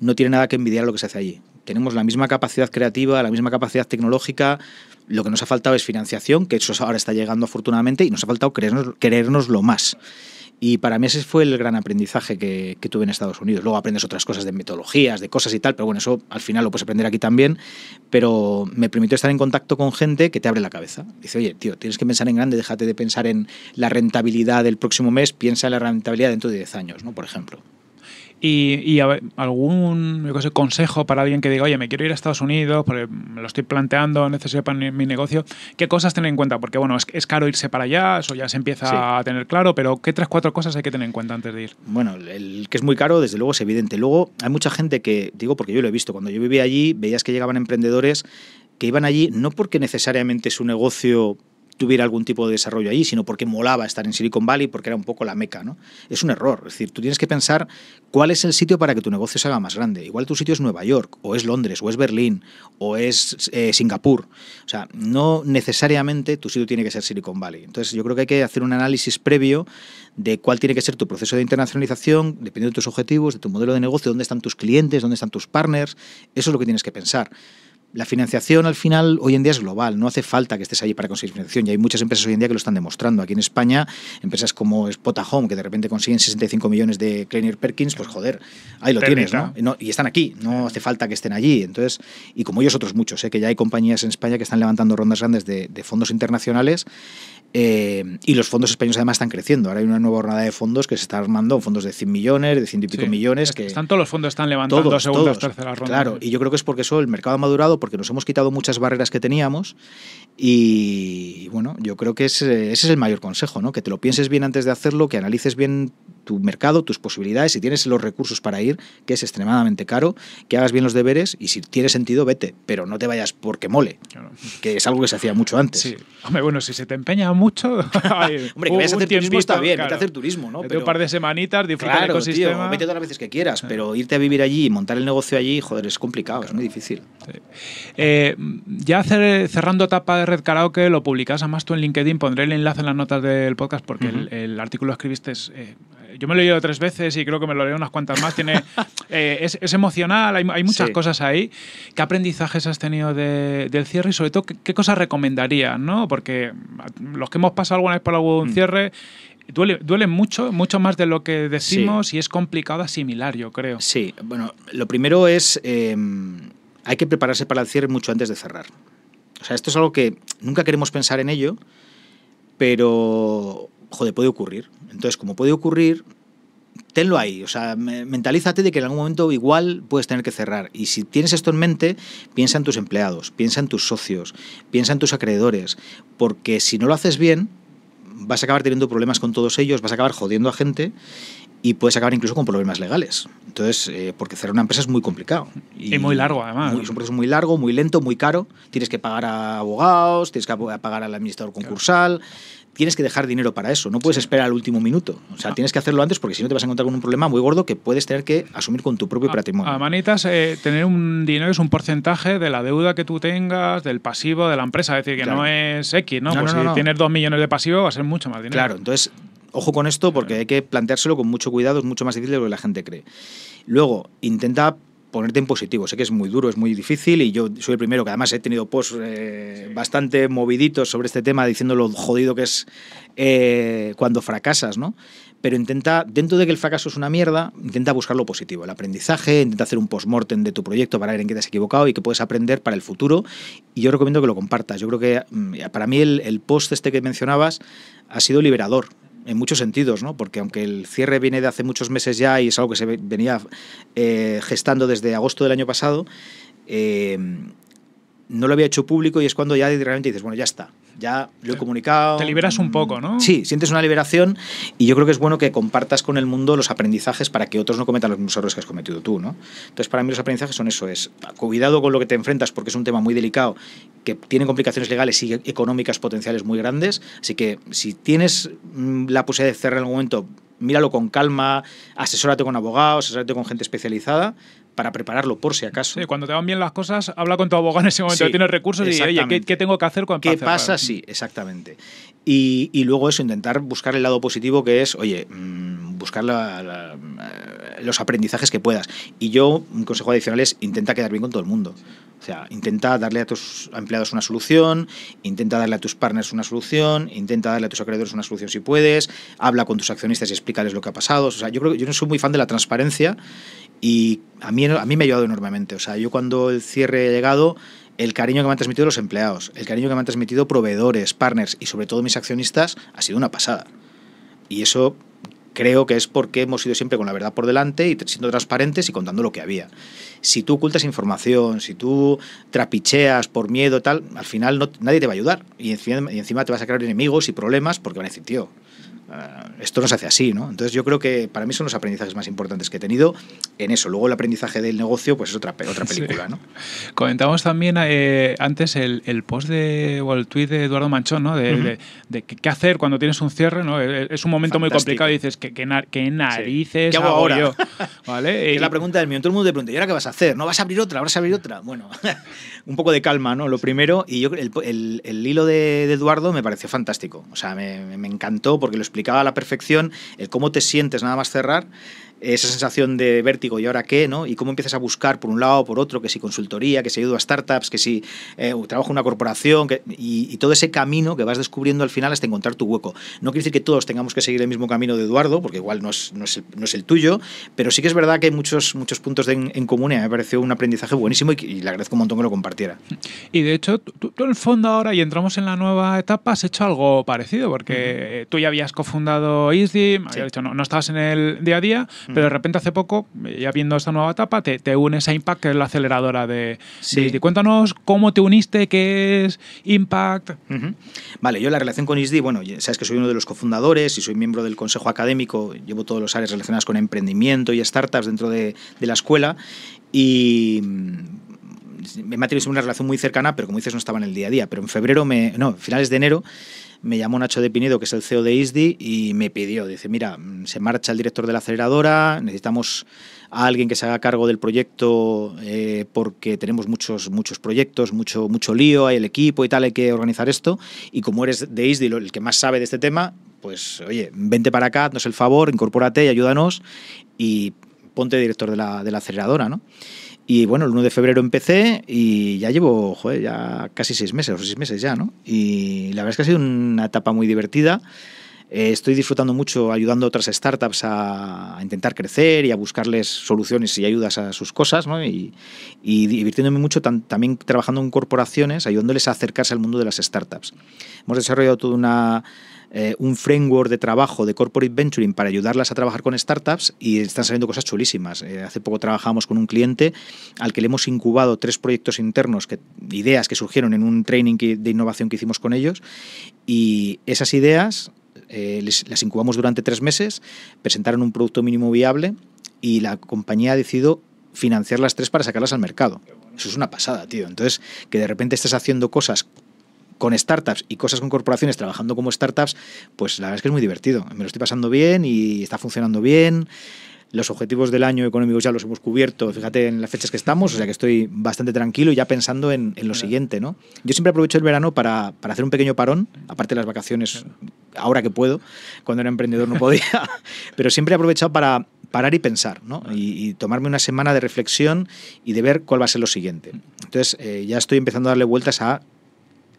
no tiene nada que envidiar a lo que se hace allí. Tenemos la misma capacidad creativa, la misma capacidad tecnológica. Lo que nos ha faltado es financiación, que eso ahora está llegando afortunadamente, y nos ha faltado creernos querernos lo más. Y para mí ese fue el gran aprendizaje que, tuve en Estados Unidos. Luego aprendes otras cosas de metodologías, de cosas y tal, pero bueno, eso al final lo puedes aprender aquí también. Pero me permitió estar en contacto con gente que te abre la cabeza. Dice, oye, tío, tienes que pensar en grande, déjate de pensar en la rentabilidad del próximo mes, piensa en la rentabilidad dentro de 10 años, ¿no? Por ejemplo. Y, algún consejo para alguien que diga, oye, me quiero ir a Estados Unidos, me lo estoy planteando, necesito para mi, negocio. ¿Qué cosas tener en cuenta? Porque, bueno, es, caro irse para allá, eso ya se empieza a tener claro, pero ¿qué tres, cuatro cosas hay que tener en cuenta antes de ir? Bueno, el que es muy caro, desde luego, es evidente. Luego, hay mucha gente que, digo porque yo lo he visto, cuando yo vivía allí, veías que llegaban emprendedores que iban allí no porque necesariamente su negocio tuviera algún tipo de desarrollo allí, sino porque molaba estar en Silicon Valley, porque era un poco la meca, ¿no? Es un error, es decir, tú tienes que pensar cuál es el sitio para que tu negocio se haga más grande. Igual tu sitio es Nueva York, o es Londres, o es Berlín, o es eh, Singapur. O sea, no necesariamente tu sitio tiene que ser Silicon Valley. Entonces yo creo que hay que hacer un análisis previo de cuál tiene que ser tu proceso de internacionalización, dependiendo de tus objetivos, de tu modelo de negocio, dónde están tus clientes, dónde están tus partners. Eso es lo que tienes que pensar la financiación al final hoy en día es global, no hace falta que estés allí para conseguir financiación y hay muchas empresas hoy en día que lo están demostrando. Aquí en España, empresas como Spotahome, que de repente consiguen 65 millones de Kleiner Perkins, pues joder, ahí lo tienes, ¿no? Y están aquí, no hace falta que estén allí. Entonces, y como ellos otros muchos, ¿eh? que ya hay compañías en España que están levantando rondas grandes de fondos internacionales eh, y los fondos españoles además están creciendo. Ahora hay una nueva jornada de fondos que se está armando, fondos de 100 millones, de 100 y pico millones. Que están todos los fondos, están levantando todos, todos, Claro, y yo creo que es porque eso, el mercado ha madurado, porque nos hemos quitado muchas barreras que teníamos. Y bueno, yo creo que ese es el mayor consejo, ¿no? que te lo pienses bien antes de hacerlo, que analices bien tu mercado, tus posibilidades, si tienes los recursos para ir, que es extremadamente caro, que hagas bien los deberes y si tiene sentido, vete, pero no te vayas porque mole, que es algo que se hacía mucho antes. Sí. Hombre, bueno, si se te empeña mucho... [LAUGHS] [LAUGHS] Hombre, que vayas a hacer turismo está bien, vete a hacer turismo, ¿no? un par de semanitas, disfruta claro, el ecosistema. vete todas las veces que quieras, pero irte a vivir allí y montar el negocio allí, joder, es complicado, es muy difícil. Eh, ya cerrando etapa de Red Karaoke, lo publicas además tú en LinkedIn, pondré el enlace en las notas del podcast porque el, artículo escribiste eh, yo me lo he leído tres veces y creo que me lo leo unas cuantas más. Tiene, [LAUGHS] eh, es, emocional, hay, muchas cosas ahí. ¿Qué aprendizajes has tenido del cierre y sobre todo qué, cosas recomendarías? ¿no? Porque los que hemos pasado alguna vez por algún mm. cierre Duele, duele, mucho, mucho más de lo que decimos y es complicado asimilar, yo creo. Sí, bueno, lo primero es, em, hay que prepararse para el cierre mucho antes de cerrar. O sea, esto es algo que nunca queremos pensar en ello, pero joder, puede ocurrir. Entonces, como puede ocurrir, tenlo ahí, o sea, mentalízate de que en algún momento igual puedes tener que cerrar. Y si tienes esto en mente, piensa en tus empleados, piensa en tus socios, piensa en tus acreedores, porque si no lo haces bien, vas a acabar teniendo problemas con todos ellos, vas a acabar jodiendo a gente y puedes acabar incluso con problemas legales. Entonces, eh, porque cerrar una empresa es muy complicado. Y, muy largo, además. es un proceso muy largo, muy lento, muy caro. Tienes que pagar a abogados, tienes que pagar al administrador concursal tienes que dejar dinero para eso, no puedes esperar al último minuto. O sea, ah. tienes que hacerlo antes porque si no te vas a encontrar con un problema muy gordo que puedes tener que asumir con tu propio ah, patrimonio. A manitas, eh, tener un dinero es un porcentaje de la deuda que tú tengas, del pasivo de la empresa, es decir, que no es X, ¿no? Pues si tienes dos millones de pasivo va a ser mucho más dinero. Claro, entonces ojo con esto porque hay que planteárselo con mucho cuidado, es mucho más difícil de lo que la gente cree. Luego, intenta ponerte en positivo. Sé que es muy duro, es muy difícil y yo soy el primero que además he tenido posts eh, bastante moviditos sobre este tema diciendo lo jodido que es eh, cuando fracasas, ¿no? Pero intenta, dentro de que el fracaso es una mierda, intenta buscar lo positivo, el aprendizaje, intenta hacer un post-mortem de tu proyecto para ver en qué te has equivocado y qué puedes aprender para el futuro. Y yo recomiendo que lo compartas. Yo creo que mm, para mí el post este que mencionabas ha sido liberador en muchos sentidos, ¿no? Porque aunque el cierre viene de hace muchos meses ya y es algo que se venía eh, gestando desde agosto del año pasado, eh, no lo había hecho público y es cuando ya realmente dices, bueno, ya está ya lo he comunicado. Te liberas un poco, ¿no? Sí, sientes una liberación y yo creo que es bueno que compartas con el mundo los aprendizajes para que otros no cometan los mismos errores que has cometido tú, ¿no? Entonces, para mí los aprendizajes son eso, es cuidado con lo que te enfrentas porque es un tema muy delicado, que tiene complicaciones legales y económicas potenciales muy grandes, así que si tienes mm, la posibilidad de cerrar en algún momento, míralo con calma, asesórate con abogados, asesórate con gente especializada, para prepararlo por si acaso. Sí, cuando te van bien las cosas, habla con tu abogado en ese momento, tienes recursos y oye, ¿qué, tengo que hacer cuando ¿Qué pasa? Sí, exactamente. Y, luego eso, intentar buscar el lado positivo que es, oye, mm, buscar eh, los aprendizajes que puedas. Y yo, un consejo adicional es, intenta quedar bien con todo el mundo. O sea, intenta darle a tus empleados una solución, intenta darle a tus partners una solución, intenta darle a tus acreedores una solución si puedes, habla con tus accionistas y explícales lo que ha pasado. O sea, yo creo que yo no soy muy fan de la transparencia y a mí, a mí me ha ayudado enormemente. O sea, yo cuando el cierre ha llegado, el cariño que me han transmitido los empleados, el cariño que me han transmitido proveedores, partners y sobre todo mis accionistas ha sido una pasada. Y eso creo que es porque hemos ido siempre con la verdad por delante y siendo transparentes y contando lo que había. Si tú ocultas información, si tú trapicheas por miedo, tal, al final no, nadie te va a ayudar. Y encima, y encima, te vas a crear enemigos y problemas porque van a decir, tío, Ah, esto no se hace así, ¿no? Entonces yo creo que para mí son los aprendizajes más importantes que he tenido en eso. Luego el aprendizaje del negocio, pues es otra, otra [LAUGHS] película, ¿no? Comentamos también eh, antes el, el, post de, o el tweet de Eduardo Manchón, ¿no? De, qué hacer cuando tienes un cierre, ¿no? Es un momento muy complicado y dices, ¿qué, que narices ¿Qué hago, ahora? Yo? ¿Vale? es [LAUGHS] la pregunta del mío Todo el mundo te pregunta, ¿y ahora qué vas a hacer? ¿No vas a abrir otra? ¿Vas a abrir otra? Bueno... [LAUGHS] un poco de calma, ¿no? Lo primero, y yo el, hilo de, Eduardo me pareció fantástico, o sea, me, me, encantó porque lo explicaba a la perfección, el cómo te sientes nada más cerrar esa sensación de vértigo y ahora qué, ¿no? Y cómo empiezas a buscar por un lado, o por otro, que si consultoría, que si ayuda a startups, que si eh, trabajo en una corporación, y, todo ese camino que vas descubriendo al final hasta encontrar tu hueco. No quiere decir que todos tengamos que seguir el mismo camino de Eduardo, porque igual no es, el, no es el, tuyo, pero sí que es verdad que hay muchos, muchos puntos en, común y me pareció un aprendizaje buenísimo y, le agradezco un montón que lo compartiera. Y de hecho, tú, en el fondo ahora y entramos en la nueva etapa, has hecho algo parecido, porque eh, tú ya habías cofundado ISDIM, no, no estabas en el día a día, pero de repente hace poco, eh, ya viendo esta nueva etapa, te, te unes a Impact, que es la aceleradora de, sí. cuéntanos cómo te uniste, qué es Impact. Vale, yo la relación con ISDI, bueno, sabes que soy uno de los cofundadores y soy miembro del Consejo Académico, llevo todos los áreas relacionadas con emprendimiento y startups dentro de, de la escuela y mm, me ha tenido una relación muy cercana, pero como dices, no estaba en el día a día. Pero en febrero, me, no, finales de enero, me llamó Nacho de Pinedo, que es el CEO de ISDI, y me pidió, dice, mira, se marcha el director de la aceleradora, necesitamos a alguien que se haga cargo del proyecto eh, porque tenemos muchos, muchos proyectos, mucho, mucho lío, hay el equipo y tal, hay que organizar esto, y como eres de ISDI el que más sabe de este tema, pues oye, vente para acá, haznos el favor, incorpórate y ayúdanos y ponte director de la, de la aceleradora, ¿no? Y bueno, el 1 de febrero empecé y ya llevo, joder, ya casi seis meses, o seis meses ya, ¿no? Y la verdad es que ha sido una etapa muy divertida. Eh, estoy disfrutando mucho ayudando a otras startups a, intentar crecer y a buscarles soluciones y ayudas a sus cosas, ¿no? Y, divirtiéndome mucho también trabajando en corporaciones, ayudándoles a acercarse al mundo de las startups. Hemos desarrollado toda una eh, un framework de trabajo de corporate venturing para ayudarlas a trabajar con startups y están saliendo cosas chulísimas. Eh, hace poco trabajamos con un cliente al que le hemos incubado tres proyectos internos, que, ideas que surgieron en un training de innovación que hicimos con ellos y esas ideas eh, las incubamos durante tres meses, presentaron un producto mínimo viable y la compañía ha decidido financiar las tres para sacarlas al mercado. Eso es una pasada, tío. Entonces, que de repente estés haciendo cosas con startups y cosas con corporaciones trabajando como startups, pues la verdad es que es muy divertido. Me lo estoy pasando bien y está funcionando bien. Los objetivos del año económico ya los hemos cubierto, fíjate en las fechas que estamos, o sea que estoy bastante tranquilo y ya pensando en, lo siguiente, ¿no? Yo siempre aprovecho el verano para, hacer un pequeño parón, aparte de las vacaciones, ahora que puedo, cuando era emprendedor no podía, [LAUGHS] pero siempre he aprovechado para parar y pensar, Y, tomarme una semana de reflexión y de ver cuál va a ser lo siguiente. Mm. Entonces, eh, ya estoy empezando a darle vueltas a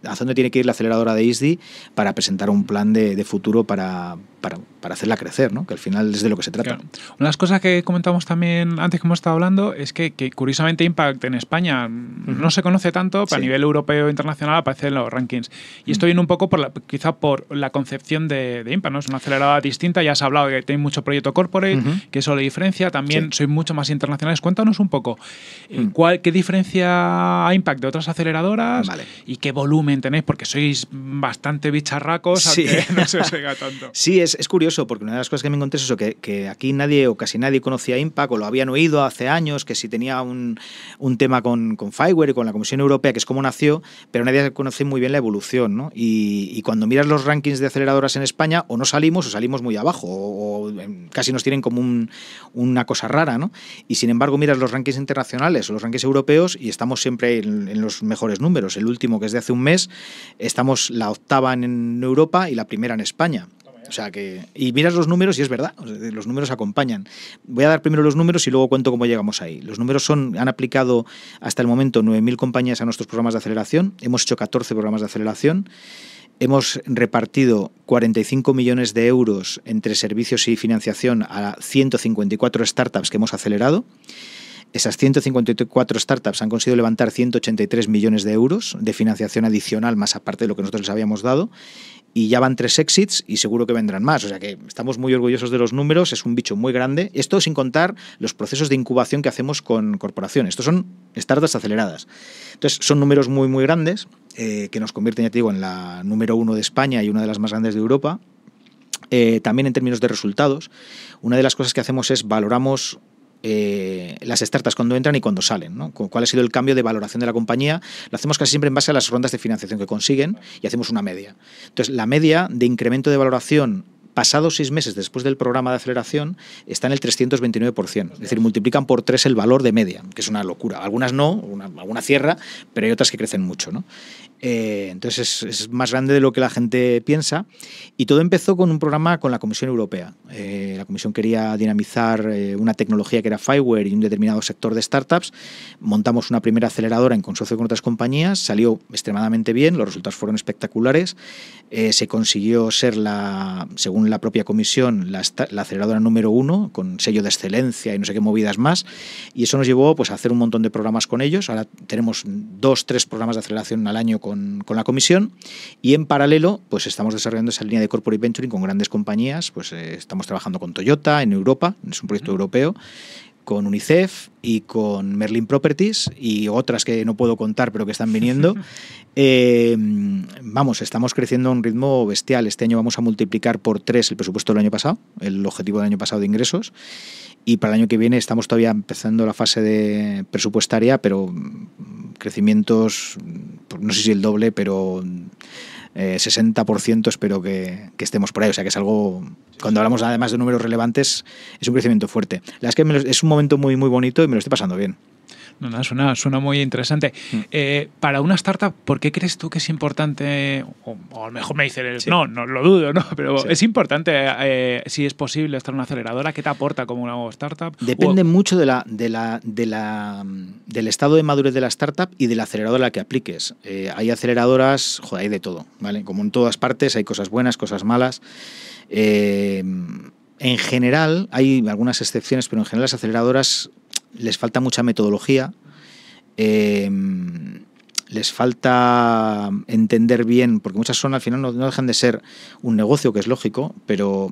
¿A dónde tiene que ir la aceleradora de ISDI para presentar un plan de, de futuro para, para, hacerla crecer, ¿no? que al final es de lo que se trata. Una de las cosas que comentamos también antes que hemos estado hablando es que, curiosamente Impact en España no se conoce tanto, pero a nivel europeo e internacional aparece en los rankings. Y estoy esto viene un poco por quizá por la concepción de, Impact, ¿no? es una acelerada distinta, ya has hablado que tenéis mucho proyecto corporate, que eso le diferencia, también sois mucho más internacionales. Cuéntanos un poco, eh, ¿qué diferencia a Impact de otras aceleradoras y qué volumen tenéis? Porque sois bastante bicharracos, así que no se os [LAUGHS] tanto. sí, es es, curioso, porque una de las cosas que me encontré es eso, que, aquí nadie o casi nadie conocía Impact, o lo habían oído hace años, que si tenía un, tema con, Fireware y con la Comisión Europea, que es como nació, pero nadie conoce muy bien la evolución, ¿no? Y, cuando miras los rankings de aceleradoras en España, o no salimos o salimos muy abajo, o, em, casi nos tienen como una cosa rara, ¿no? Y sin embargo miras los rankings internacionales o los rankings europeos y estamos siempre en, en los mejores números. El último, que es de hace un mes, estamos la octava en Europa y la primera en España sea que. Y miras los números y es verdad, los números acompañan. Voy a dar primero los números y luego cuento cómo llegamos ahí. Los números son, han aplicado hasta el momento 9.000 compañías a nuestros programas de aceleración. Hemos hecho 14 programas de aceleración. Hemos repartido 45 millones de euros entre servicios y financiación a 154 startups que hemos acelerado. Esas 154 startups han conseguido levantar 183 millones de euros de financiación adicional, más aparte de lo que nosotros les habíamos dado, y ya van tres exits y seguro que vendrán más. O sea que estamos muy orgullosos de los números, es un bicho muy grande. Esto sin contar los procesos de incubación que hacemos con corporaciones. Estos son startups aceleradas. Entonces son números muy, muy grandes eh, que nos convierten, ya te digo, en la número uno de España y una de las más grandes de Europa. Eh, también en términos de resultados, una de las cosas que hacemos es valoramos eh, las startups cuando entran y cuando salen, ¿no? cuál ha sido el cambio de valoración de la compañía. Lo hacemos casi siempre en base a las rondas de financiación que consiguen y hacemos una media. Entonces, la media de incremento de valoración pasado seis meses después del programa de aceleración está en el 329%. Es decir, multiplican por tres el valor de media, que es una locura. Algunas no, una, alguna cierra, pero hay otras que crecen mucho. ¿no? Eh, entonces es, más grande de lo que la gente piensa. Y todo empezó con un programa con la Comisión Europea. Eh, la Comisión quería dinamizar eh, una tecnología que era Fireware y un determinado sector de startups. Montamos una primera aceleradora en consorcio con otras compañías. Salió extremadamente bien, los resultados fueron espectaculares. se consiguió ser, la, según la propia comisión, la, aceleradora número uno, con sello de excelencia y no sé qué movidas más. Y eso nos llevó pues, a hacer un montón de programas con ellos. Ahora tenemos dos, tres programas de aceleración al año con con, la comisión y en paralelo pues estamos desarrollando esa línea de corporate venturing con grandes compañías, pues eh, estamos trabajando con Toyota en Europa, es un proyecto europeo con UNICEF y con Merlin Properties y otras que no puedo contar pero que están viniendo. [LAUGHS] Em, vamos, estamos creciendo a un ritmo bestial. Este año vamos a multiplicar por tres el presupuesto del año pasado, el objetivo del año pasado de ingresos. Y para el año que viene estamos todavía empezando la fase de presupuestaria, pero mm, crecimientos, no sé si el doble, pero 60% eh, espero que, estemos por ahí. O sea que es algo, cuando hablamos además de números relevantes, es un crecimiento fuerte. La verdad es que es un momento muy, muy bonito y me lo estoy pasando bien. No, no, suena, muy interesante. Mm. Eh, para una startup, ¿por qué crees tú que es importante? O, a lo mejor me dices, no, no lo dudo, ¿no? [LAUGHS] Pero es importante, eh, si es posible, estar en una aceleradora. ¿Qué te aporta como una startup? Depende mucho de la, del estado de madurez de la startup y de la aceleradora a la que apliques. Eh, hay aceleradoras, joder, hay de todo, ¿vale? Como en todas partes, hay cosas buenas, cosas malas. en general, hay algunas excepciones, pero en general las aceleradoras les falta mucha metodología, eh, les falta entender bien, porque muchas son al final no, dejan de ser un negocio, que es lógico, pero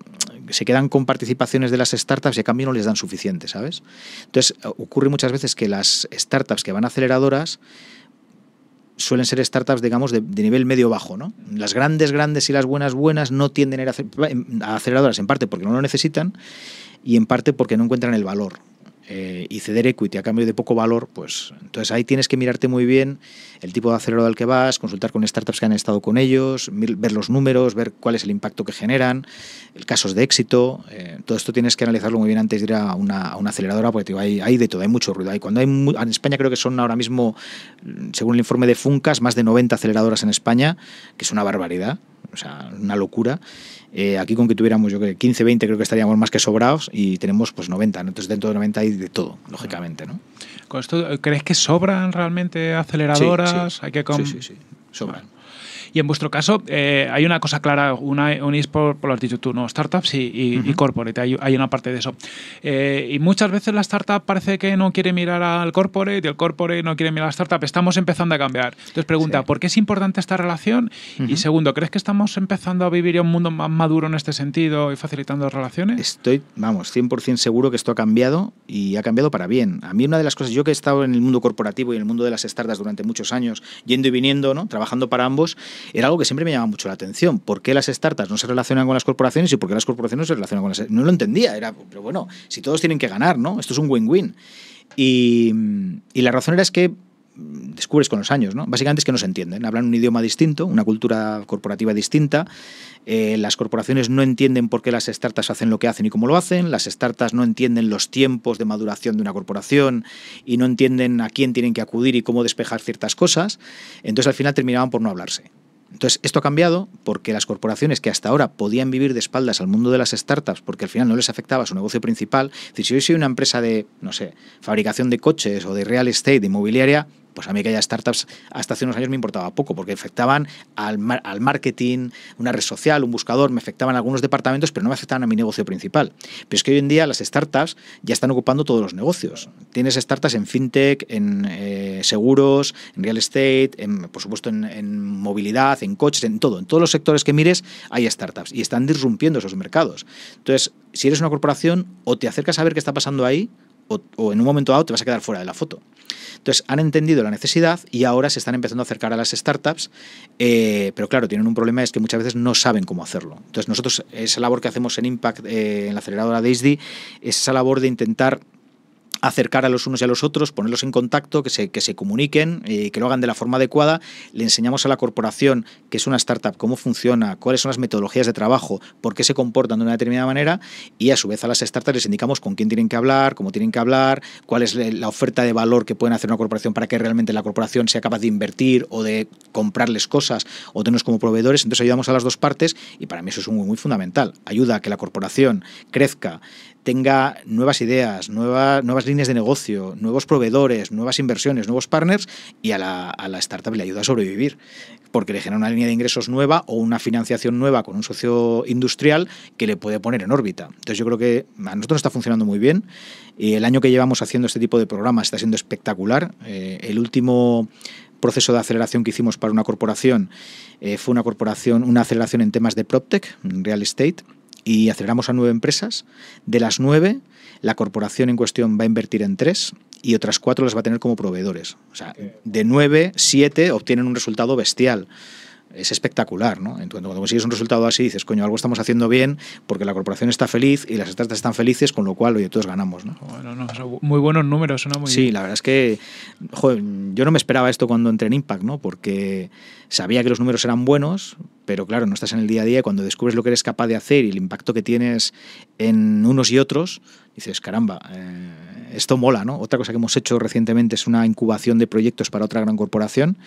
se quedan con participaciones de las startups y a cambio no les dan suficiente, ¿sabes? Entonces ocurre muchas veces que las startups que van a aceleradoras suelen ser startups, digamos, de, de nivel medio-bajo, ¿no? Las grandes, grandes y las buenas, buenas no tienden a ir a aceleradoras, en parte porque no lo necesitan y en parte porque no encuentran el valor eh, y ceder equity a cambio de poco valor, pues entonces ahí tienes que mirarte muy bien el tipo de acelerador al que vas, consultar con startups que han estado con ellos, ver los números, ver cuál es el impacto que generan, casos de éxito. Eh, todo esto tienes que analizarlo muy bien antes de ir a una, aceleradora, porque hay, de todo, hay mucho ruido. Hay, cuando hay en España creo que son ahora mismo, según el informe de Funcas, más de 90 aceleradoras en España, que es una barbaridad, o sea, una locura. Eh, aquí con que tuviéramos, yo creo, 15, 20 creo que estaríamos más que sobrados y tenemos pues 90, entonces dentro de 90 hay de todo, lógicamente. ¿no? ¿Con esto, ¿Crees que sobran realmente aceleradoras? Hay que sí, sí, sí, sobran. Y en vuestro caso, eh, hay una cosa clara, una, un por, por la has ¿no? Startups y, corporate, hay, una parte de eso. Eh, y muchas veces la startup parece que no quiere mirar al corporate y el corporate no quiere mirar a la startup. Estamos empezando a cambiar. Entonces pregunta, ¿por qué es importante esta relación? Y segundo, ¿crees que estamos empezando a vivir un mundo más maduro en este sentido y facilitando relaciones? Estoy, vamos, 100% seguro que esto ha cambiado y ha cambiado para bien. A mí una de las cosas, yo que he estado en el mundo corporativo y en el mundo de las startups durante muchos años, yendo y viniendo, ¿no? trabajando para ambos, era algo que siempre me llamaba mucho la atención. ¿Por qué las startups no se relacionan con las corporaciones y por qué las corporaciones no se relacionan con las... No lo entendía, era, pero bueno, si todos tienen que ganar, ¿no? Esto es un win-win. Y, la razón era es que descubres con los años, ¿no? Básicamente es que no se entienden, hablan un idioma distinto, una cultura corporativa distinta, eh, las corporaciones no entienden por qué las startups hacen lo que hacen y cómo lo hacen, las startups no entienden los tiempos de maduración de una corporación y no entienden a quién tienen que acudir y cómo despejar ciertas cosas, entonces al final terminaban por no hablarse. Entonces, esto ha cambiado porque las corporaciones que hasta ahora podían vivir de espaldas al mundo de las startups porque al final no les afectaba su negocio principal, decir, si hoy soy una empresa de, no sé, fabricación de coches o de real estate, de inmobiliaria, pues a mí que haya startups hasta hace unos años me importaba poco, porque afectaban al, al marketing, una red social, un buscador, me afectaban algunos departamentos, pero no me afectaban a mi negocio principal. Pero es que hoy en día las startups ya están ocupando todos los negocios. Tienes startups en fintech, en eh, seguros, en real estate, en, por supuesto en, en movilidad, en coches, en todo. En todos los sectores que mires hay startups y están disrumpiendo esos mercados. Entonces, si eres una corporación, o te acercas a ver qué está pasando ahí, o, en un momento dado te vas a quedar fuera de la foto. Entonces han entendido la necesidad y ahora se están empezando a acercar a las startups, eh, pero claro, tienen un problema es que muchas veces no saben cómo hacerlo. Entonces nosotros, esa labor que hacemos en Impact, eh, en la aceleradora DSD, es esa labor de intentar acercar a los unos y a los otros, ponerlos en contacto, que se, que se comuniquen, eh, que lo hagan de la forma adecuada. Le enseñamos a la corporación que es una startup, cómo funciona, cuáles son las metodologías de trabajo, por qué se comportan de una determinada manera y a su vez a las startups les indicamos con quién tienen que hablar, cómo tienen que hablar, cuál es la oferta de valor que pueden hacer una corporación para que realmente la corporación sea capaz de invertir o de comprarles cosas o tenernos como proveedores. Entonces ayudamos a las dos partes y para mí eso es muy, muy fundamental. Ayuda a que la corporación crezca tenga nuevas ideas, nuevas líneas de negocio, nuevos proveedores, nuevas inversiones, nuevos partners y a la, la startup le ayuda a sobrevivir porque le genera una línea de ingresos nueva o una financiación nueva con un socio industrial que le puede poner en órbita. Entonces yo creo que a nosotros está funcionando muy bien. y eh, El año que llevamos haciendo este tipo de programas está siendo espectacular. Eh, el último proceso de aceleración que hicimos para una corporación eh, fue una corporación, una aceleración en temas de PropTech, real estate y aceleramos a nueve empresas. De las nueve, la corporación en cuestión va a invertir en tres y otras cuatro las va a tener como proveedores. O sea, de nueve, siete obtienen un resultado bestial es espectacular, ¿no? Entonces, cuando consigues un resultado así, dices, coño, algo estamos haciendo bien porque la corporación está feliz y las startups están felices, con lo cual, hoy todos ganamos, ¿no? Bueno, no, muy buenos números, Sí, la verdad es que, joder, yo no me esperaba esto cuando entré en Impact, ¿no? Porque sabía que los números eran buenos, pero claro, no estás en el día a día y cuando descubres lo que eres capaz de hacer y el impacto que tienes en unos y otros, dices, caramba, eh, esto mola, ¿no? Otra cosa que hemos hecho recientemente es una incubación de proyectos para otra gran corporación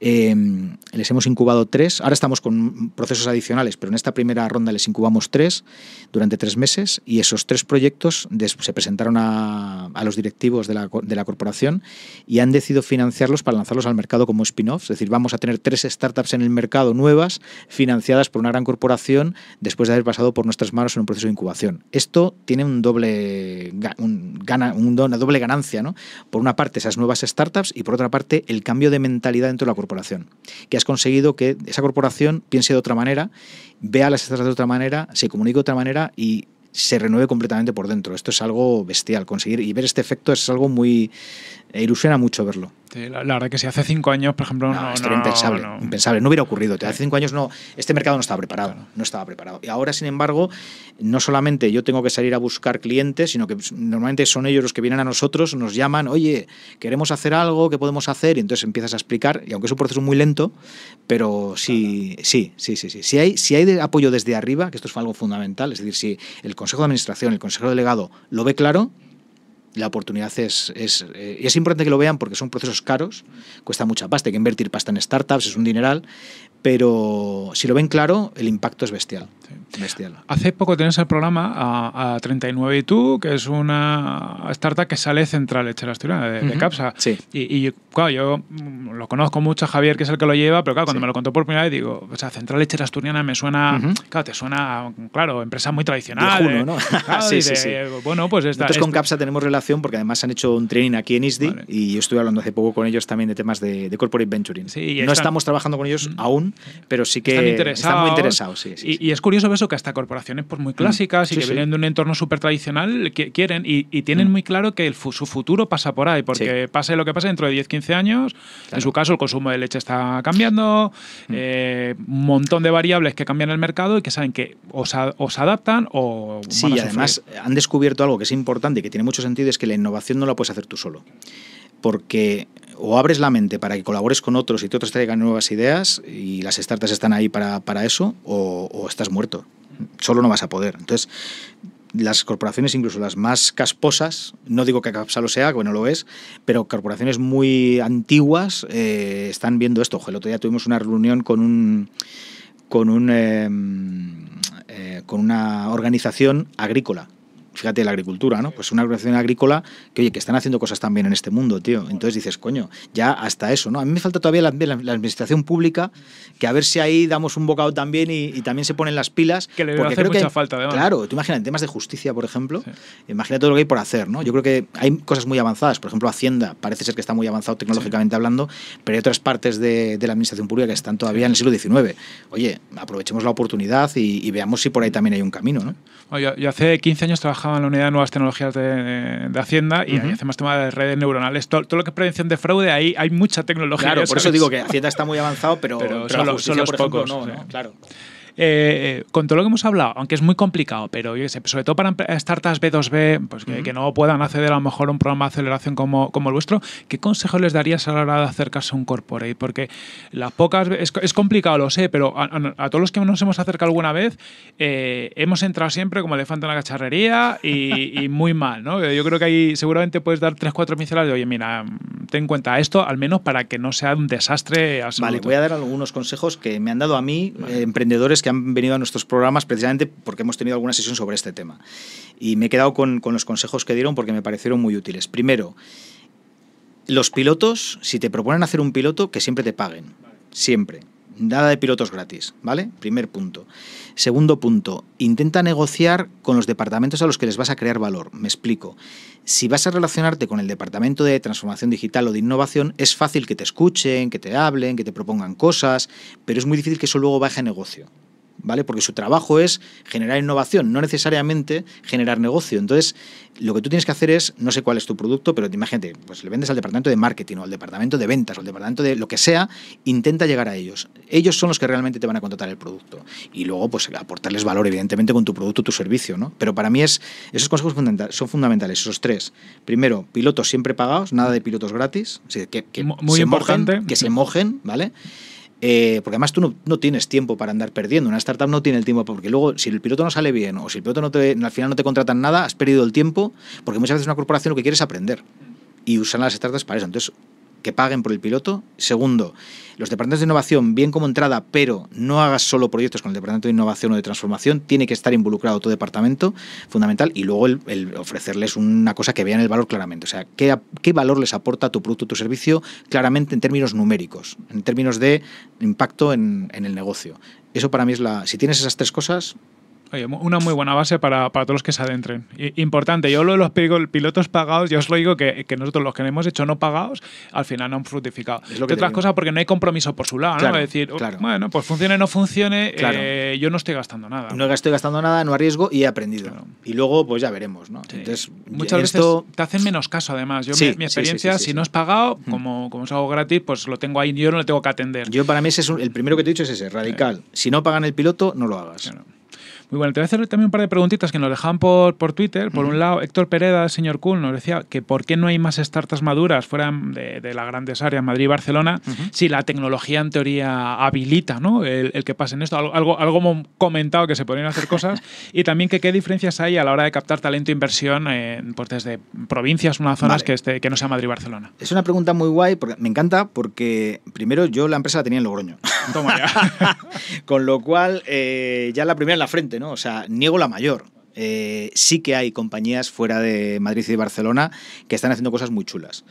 Em, les hemos incubado tres. Ahora estamos con procesos adicionales, pero en esta primera ronda les incubamos tres durante tres meses y esos tres proyectos se presentaron a, los directivos de la, corporación y han decidido financiarlos para lanzarlos al mercado como spin-offs. Es decir, vamos a tener tres startups en el mercado nuevas financiadas por una gran corporación después de haber pasado por nuestras manos en un proceso de incubación. Esto tiene un doble, una doble ganancia. ¿no? Por una parte, esas nuevas startups y por otra parte, el cambio de mentalidad dentro de la corporación corporación, que has conseguido que esa corporación piense de otra manera, vea las estrategias de otra manera, se comunique de otra manera y se renueve completamente por dentro. Esto es algo bestial, conseguir y ver este efecto es algo muy e ilusiona mucho verlo. la, verdad que si hace cinco años, por ejemplo, no, impensable, hubiera ocurrido. Hace cinco años no, este mercado no estaba preparado, no estaba preparado. Y ahora, sin embargo, no solamente yo tengo que salir a buscar clientes, sino que normalmente son ellos los que vienen a nosotros, nos llaman, oye, queremos hacer algo, ¿qué podemos hacer? Y entonces empiezas a explicar, y aunque es un proceso muy lento, pero sí, sí, sí, sí, sí. Si hay, si hay apoyo desde arriba, que esto es algo fundamental, es decir, si el Consejo de Administración, el Consejo Delegado lo ve claro, la oportunidad es, es, eh, y es importante que lo vean porque son procesos caros, cuesta mucha pasta, hay que invertir pasta en startups, es un dineral, pero si lo ven claro, el impacto es bestial. bestial. Hace poco tenés el programa a, 39 y tú, que es una startup que sale central hecha asturiana, de, CAPSA. Sí. Y, claro, yo lo conozco mucho Javier, que es el que lo lleva, pero claro, cuando me lo contó por primera vez, digo, o sea, central hecha asturiana me suena, claro, te suena, claro, empresa muy tradicional. De eh, [LAUGHS] Bueno, pues esta, con CAPSA tenemos relación porque además han hecho un training aquí en ISDI y yo estuve hablando hace poco con ellos también de temas de, corporate venturing. no estamos trabajando con ellos aún pero sí que están, muy interesados. y, es curioso eso que hasta corporaciones pues, muy mm, clásicas y que vienen de un entorno súper tradicional quieren y, tienen mm. muy claro que su futuro pasa por ahí, porque pase lo que pase dentro de 10, 15 años, en su caso el consumo de leche está cambiando, mm. eh, un montón de variables que cambian el mercado y que saben que os, adaptan o... Sí, y además han descubierto algo que es importante y que tiene mucho sentido, es que la innovación no la puedes hacer tú solo porque o abres la mente para que colabores con otros y te otros traigan nuevas ideas y las startups están ahí para, eso, o, estás muerto. Solo no vas a poder. Entonces, las corporaciones, incluso las más casposas, no digo que Capsa lo sea, bueno, lo es, pero corporaciones muy antiguas eh, están viendo esto. el otro día tuvimos una reunión con un con un em, eh, con una organización agrícola fíjate, la agricultura, ¿no? Pues una organización agrícola que, oye, que están haciendo cosas también en este mundo, tío. Entonces dices, coño, ya hasta eso, ¿no? A mí me falta todavía la, la, administración pública, que a ver si ahí damos un bocado también y, también se ponen las pilas. Que porque hacer mucha falta, Claro, tú imaginas, en temas de justicia, por ejemplo, imagina todo lo que hay por hacer, ¿no? Yo creo que hay cosas muy avanzadas, por ejemplo, Hacienda parece ser que está muy avanzado tecnológicamente hablando, pero hay otras partes de, la administración pública que están todavía en el siglo XIX. Oye, aprovechemos la oportunidad y, veamos si por ahí también hay un camino, ¿no? Yo, hace 15 años trabajaba en la unidad de nuevas tecnologías de, Hacienda y hace más hacemos de redes neuronales. Todo, lo que es prevención de fraude, ahí hay mucha tecnología. Claro, [LAUGHS] por eso digo que Hacienda está muy avanzado, pero, son solo, los pocos. Claro. Eh, con todo lo que hemos hablado, aunque es muy complicado, pero sobre todo para startups B2B, pues que, no puedan acceder a lo mejor a un programa de aceleración como, como el vuestro, ¿qué consejo les darías a la hora de acercarse a un corporate? Porque las pocas es, complicado, lo sé, pero a, todos los que nos hemos acercado alguna vez, eh, hemos entrado siempre como elefante en la cacharrería y, muy mal, ¿no? Yo creo que ahí seguramente puedes dar tres, cuatro pinceladas de, oye, mira, ten en cuenta esto, al menos para que no sea un desastre. Vale, voy a dar algunos consejos que me han dado a mí, eh, emprendedores que han venido a nuestros programas precisamente porque hemos tenido alguna sesión sobre este tema. Y me he quedado con, los consejos que dieron porque me parecieron muy útiles. Primero, los pilotos, si te proponen hacer un piloto, que siempre te paguen. Siempre. Nada de pilotos gratis, ¿vale? Primer punto. Segundo punto, intenta negociar con los departamentos a los que les vas a crear valor. Me explico. Si vas a relacionarte con el departamento de transformación digital o de innovación, es fácil que te escuchen, que te hablen, que te propongan cosas, pero es muy difícil que eso luego baje a negocio. ¿vale? Porque su trabajo es generar innovación, no necesariamente generar negocio. Entonces, lo que tú tienes que hacer es, no sé cuál es tu producto, pero imagínate, pues le vendes al departamento de marketing o al departamento de ventas o al departamento de lo que sea, intenta llegar a ellos. Ellos son los que realmente te van a contratar el producto. Y luego, pues aportarles valor, evidentemente, con tu producto, tu servicio, ¿no? Pero para mí es, esos consejos son fundamentales, esos tres. Primero, pilotos siempre pagados, nada de pilotos gratis, que, que muy se Mojen, que se mojen, ¿vale? Eh, porque además tú no, tienes tiempo para andar perdiendo. Una startup no tiene el tiempo porque luego, si el piloto no sale bien o si el piloto no al final no te contratan nada, has perdido el tiempo porque muchas veces una corporación lo que quiere es aprender y usan las startups para eso. Entonces, que paguen por el piloto. Segundo, los departamentos de innovación, bien como entrada, pero no hagas solo proyectos con el departamento de innovación o de transformación, tiene que estar involucrado tu departamento, fundamental, y luego el, ofrecerles una cosa que vean el valor claramente. O sea, ¿qué, valor les aporta tu producto, tu servicio, claramente en términos numéricos, en términos de impacto en, en el negocio. Eso para mí es la... Si tienes esas tres cosas, Oye, una muy buena base para, todos los que se adentren. importante, yo lo de los pilotos pagados, Yo os lo digo que, nosotros los que hemos hecho no pagados, al final no han fructificado. Es lo que otras cosas, porque no hay compromiso por su lado, ¿no? Es decir, oh, bueno, pues funcione o no funcione, eh, yo no estoy gastando nada. No estoy gastando nada, no arriesgo y he aprendido. Y luego, pues ya veremos, ¿no? Entonces, Muchas veces te hacen menos caso, además. Yo, mi, experiencia, si no es pagado, mm. como, como es algo gratis, pues lo tengo ahí, yo no le tengo que atender. Yo, para mí, ese es el primero que te he dicho es ese, radical. Si no pagan el piloto, no lo hagas. Muy bueno, te voy a hacer también un par de preguntitas que nos dejaban por, por Twitter. Por un lado, Héctor Pereda, el señor Kuhn nos decía que por qué no hay más startups maduras fuera de, de las grandes áreas, Madrid y Barcelona, si la tecnología en teoría habilita ¿no? el, que pase en esto. Algo, algo comentado que se podrían hacer cosas. [LAUGHS] y también que qué diferencias hay a la hora de captar talento e inversión pues, desde provincias, unas zonas que, este, que no sea Madrid y Barcelona. Es una pregunta muy guay, me encanta, porque primero yo la empresa la tenía en Logroño. [LAUGHS] Con lo cual, eh, ya la primera en la frente. O sea, niego la mayor. Eh, sí que hay compañías fuera de Madrid y de Barcelona que están haciendo cosas muy chulas.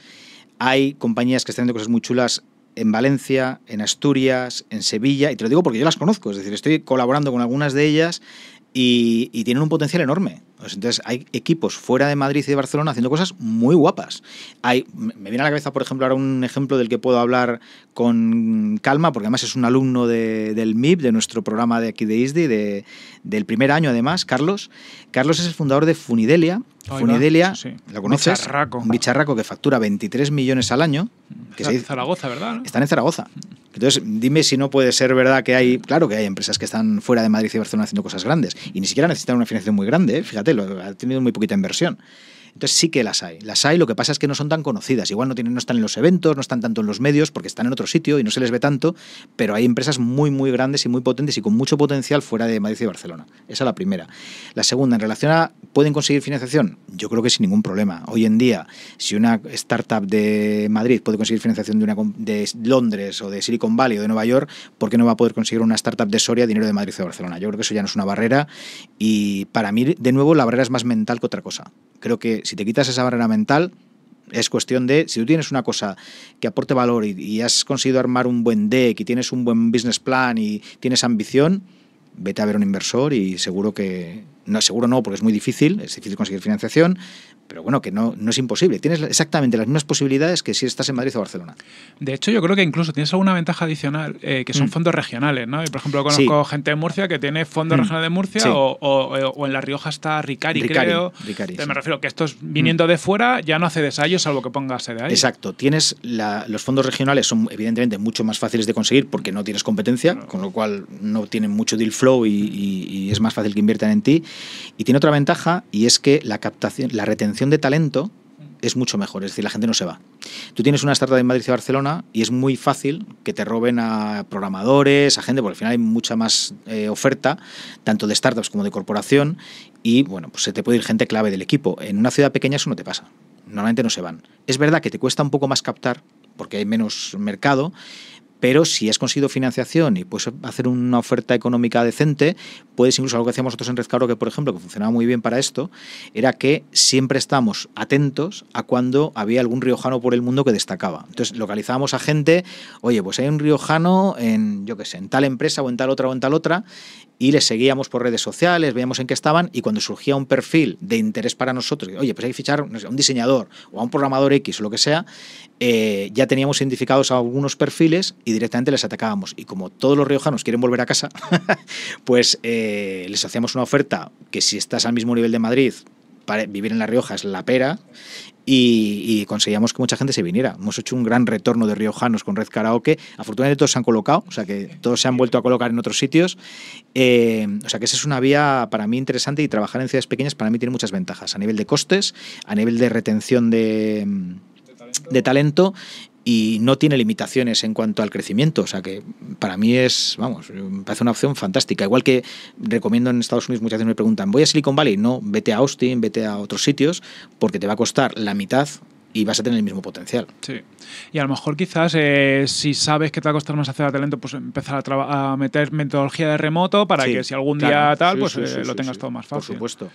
Hay compañías que están haciendo cosas muy chulas en Valencia, en Asturias, en Sevilla, y te lo digo porque yo las conozco, es decir, estoy colaborando con algunas de ellas y tienen un potencial enorme. Pues entonces hay equipos fuera de Madrid y de Barcelona haciendo cosas muy guapas. Hay, me viene a la cabeza, por ejemplo, ahora un ejemplo del que puedo hablar con calma, porque además es un alumno del MIP, de nuestro programa de aquí de ISDI, del primer año además, Carlos. Carlos es el fundador de Funidelia, Funidelia, ¿la conoces? Bicharraco. Un bicharraco que factura 23 millones al año. Que Está en Zaragoza, ¿verdad? Están en Zaragoza. Entonces, dime si no puede ser verdad que hay, claro que hay empresas que están fuera de Madrid y Barcelona haciendo cosas grandes y ni siquiera necesitan una financiación muy grande, ¿eh? fíjate, lo, ha tenido muy poquita inversión. Entonces sí que las hay, las hay, lo que pasa es que no son tan conocidas, igual no, están en los eventos, no están tanto en los medios porque están en otro sitio y no se les ve tanto, pero hay empresas muy, muy grandes y muy potentes y con mucho potencial fuera de Madrid y Barcelona. Esa es la primera. La segunda, en relación a, ¿pueden conseguir financiación? Yo creo que sin ningún problema. Hoy en día, si una startup de Madrid puede conseguir financiación de, una, de Londres o de Silicon Valley o de Nueva York, ¿por qué no va a poder conseguir una startup de Soria dinero de Madrid o de Barcelona? Yo creo que eso ya no es una barrera y para mí, de nuevo, la barrera es más mental que otra cosa. Creo que si te quitas esa barrera mental, es cuestión de, si tú tienes una cosa que aporte valor y, has conseguido armar un buen deck y tienes un buen business plan y tienes ambición, vete a ver a un inversor y seguro que, no, seguro no, porque es muy difícil, es difícil conseguir financiación, pero bueno, que no, no es imposible. Tienes exactamente las mismas posibilidades que si estás en Madrid o Barcelona. De hecho, yo creo que incluso tienes alguna ventaja adicional, eh, que son mm. fondos regionales, ¿no? y por ejemplo, conozco gente de Murcia que tiene fondo regional mm. regionales de Murcia o, en La Rioja está Ricari, creo. Ricari, Me refiero que estos viniendo mm. de fuera ya no hace desayos salvo que pongas de ahí. Exacto. Tienes los fondos regionales son evidentemente mucho más fáciles de conseguir porque no tienes competencia, con lo cual no tienen mucho deal flow y, y es más fácil que inviertan en ti. Y tiene otra ventaja y es que la captación, la retención de talento es mucho mejor, es decir, la gente no se va. Tú tienes una startup en Madrid y Barcelona y es muy fácil que te roben a programadores, a gente, porque al final hay mucha más eh, oferta, tanto de startups como de corporación, y bueno, pues se te puede ir gente clave del equipo. En una ciudad pequeña eso no te pasa, normalmente no se van. Es verdad que te cuesta un poco más captar, porque hay menos mercado, pero si has conseguido financiación y puedes hacer una oferta económica decente, puedes incluso algo que hacíamos nosotros en Red que por ejemplo, que funcionaba muy bien para esto, era que siempre estamos atentos a cuando había algún riojano por el mundo que destacaba. Entonces localizábamos a gente, oye, pues hay un riojano en, yo qué sé, en tal empresa o en tal otra o en tal otra, y les seguíamos por redes sociales, veíamos en qué estaban y cuando surgía un perfil de interés para nosotros, oye, pues hay que fichar a un diseñador o a un programador X o lo que sea, eh, ya teníamos identificados algunos perfiles y directamente les atacábamos. Y como todos los riojanos quieren volver a casa, [LAUGHS] pues eh, les hacíamos una oferta que si estás al mismo nivel de Madrid, para vivir en La Rioja es la pera y, conseguíamos que mucha gente se viniera. Hemos hecho un gran retorno de riojanos con Red Karaoke. Afortunadamente todos se han colocado, o sea que todos se han vuelto a colocar en otros sitios. Eh, o sea que esa es una vía para mí interesante y trabajar en ciudades pequeñas para mí tiene muchas ventajas a nivel de costes, a nivel de retención de, de talento y no tiene limitaciones en cuanto al crecimiento. O sea que para mí es, vamos, me parece una opción fantástica. Igual que recomiendo en Estados Unidos, muchas veces me preguntan, ¿voy a Silicon Valley? No, vete a Austin, vete a otros sitios, porque te va a costar la mitad y vas a tener el mismo potencial. Sí. Y a lo mejor quizás eh, si sabes que te va a costar más hacer a talento, pues empezar a, a, meter metodología de remoto para que si algún día tal, pues eh, lo tengas todo más fácil. Por supuesto.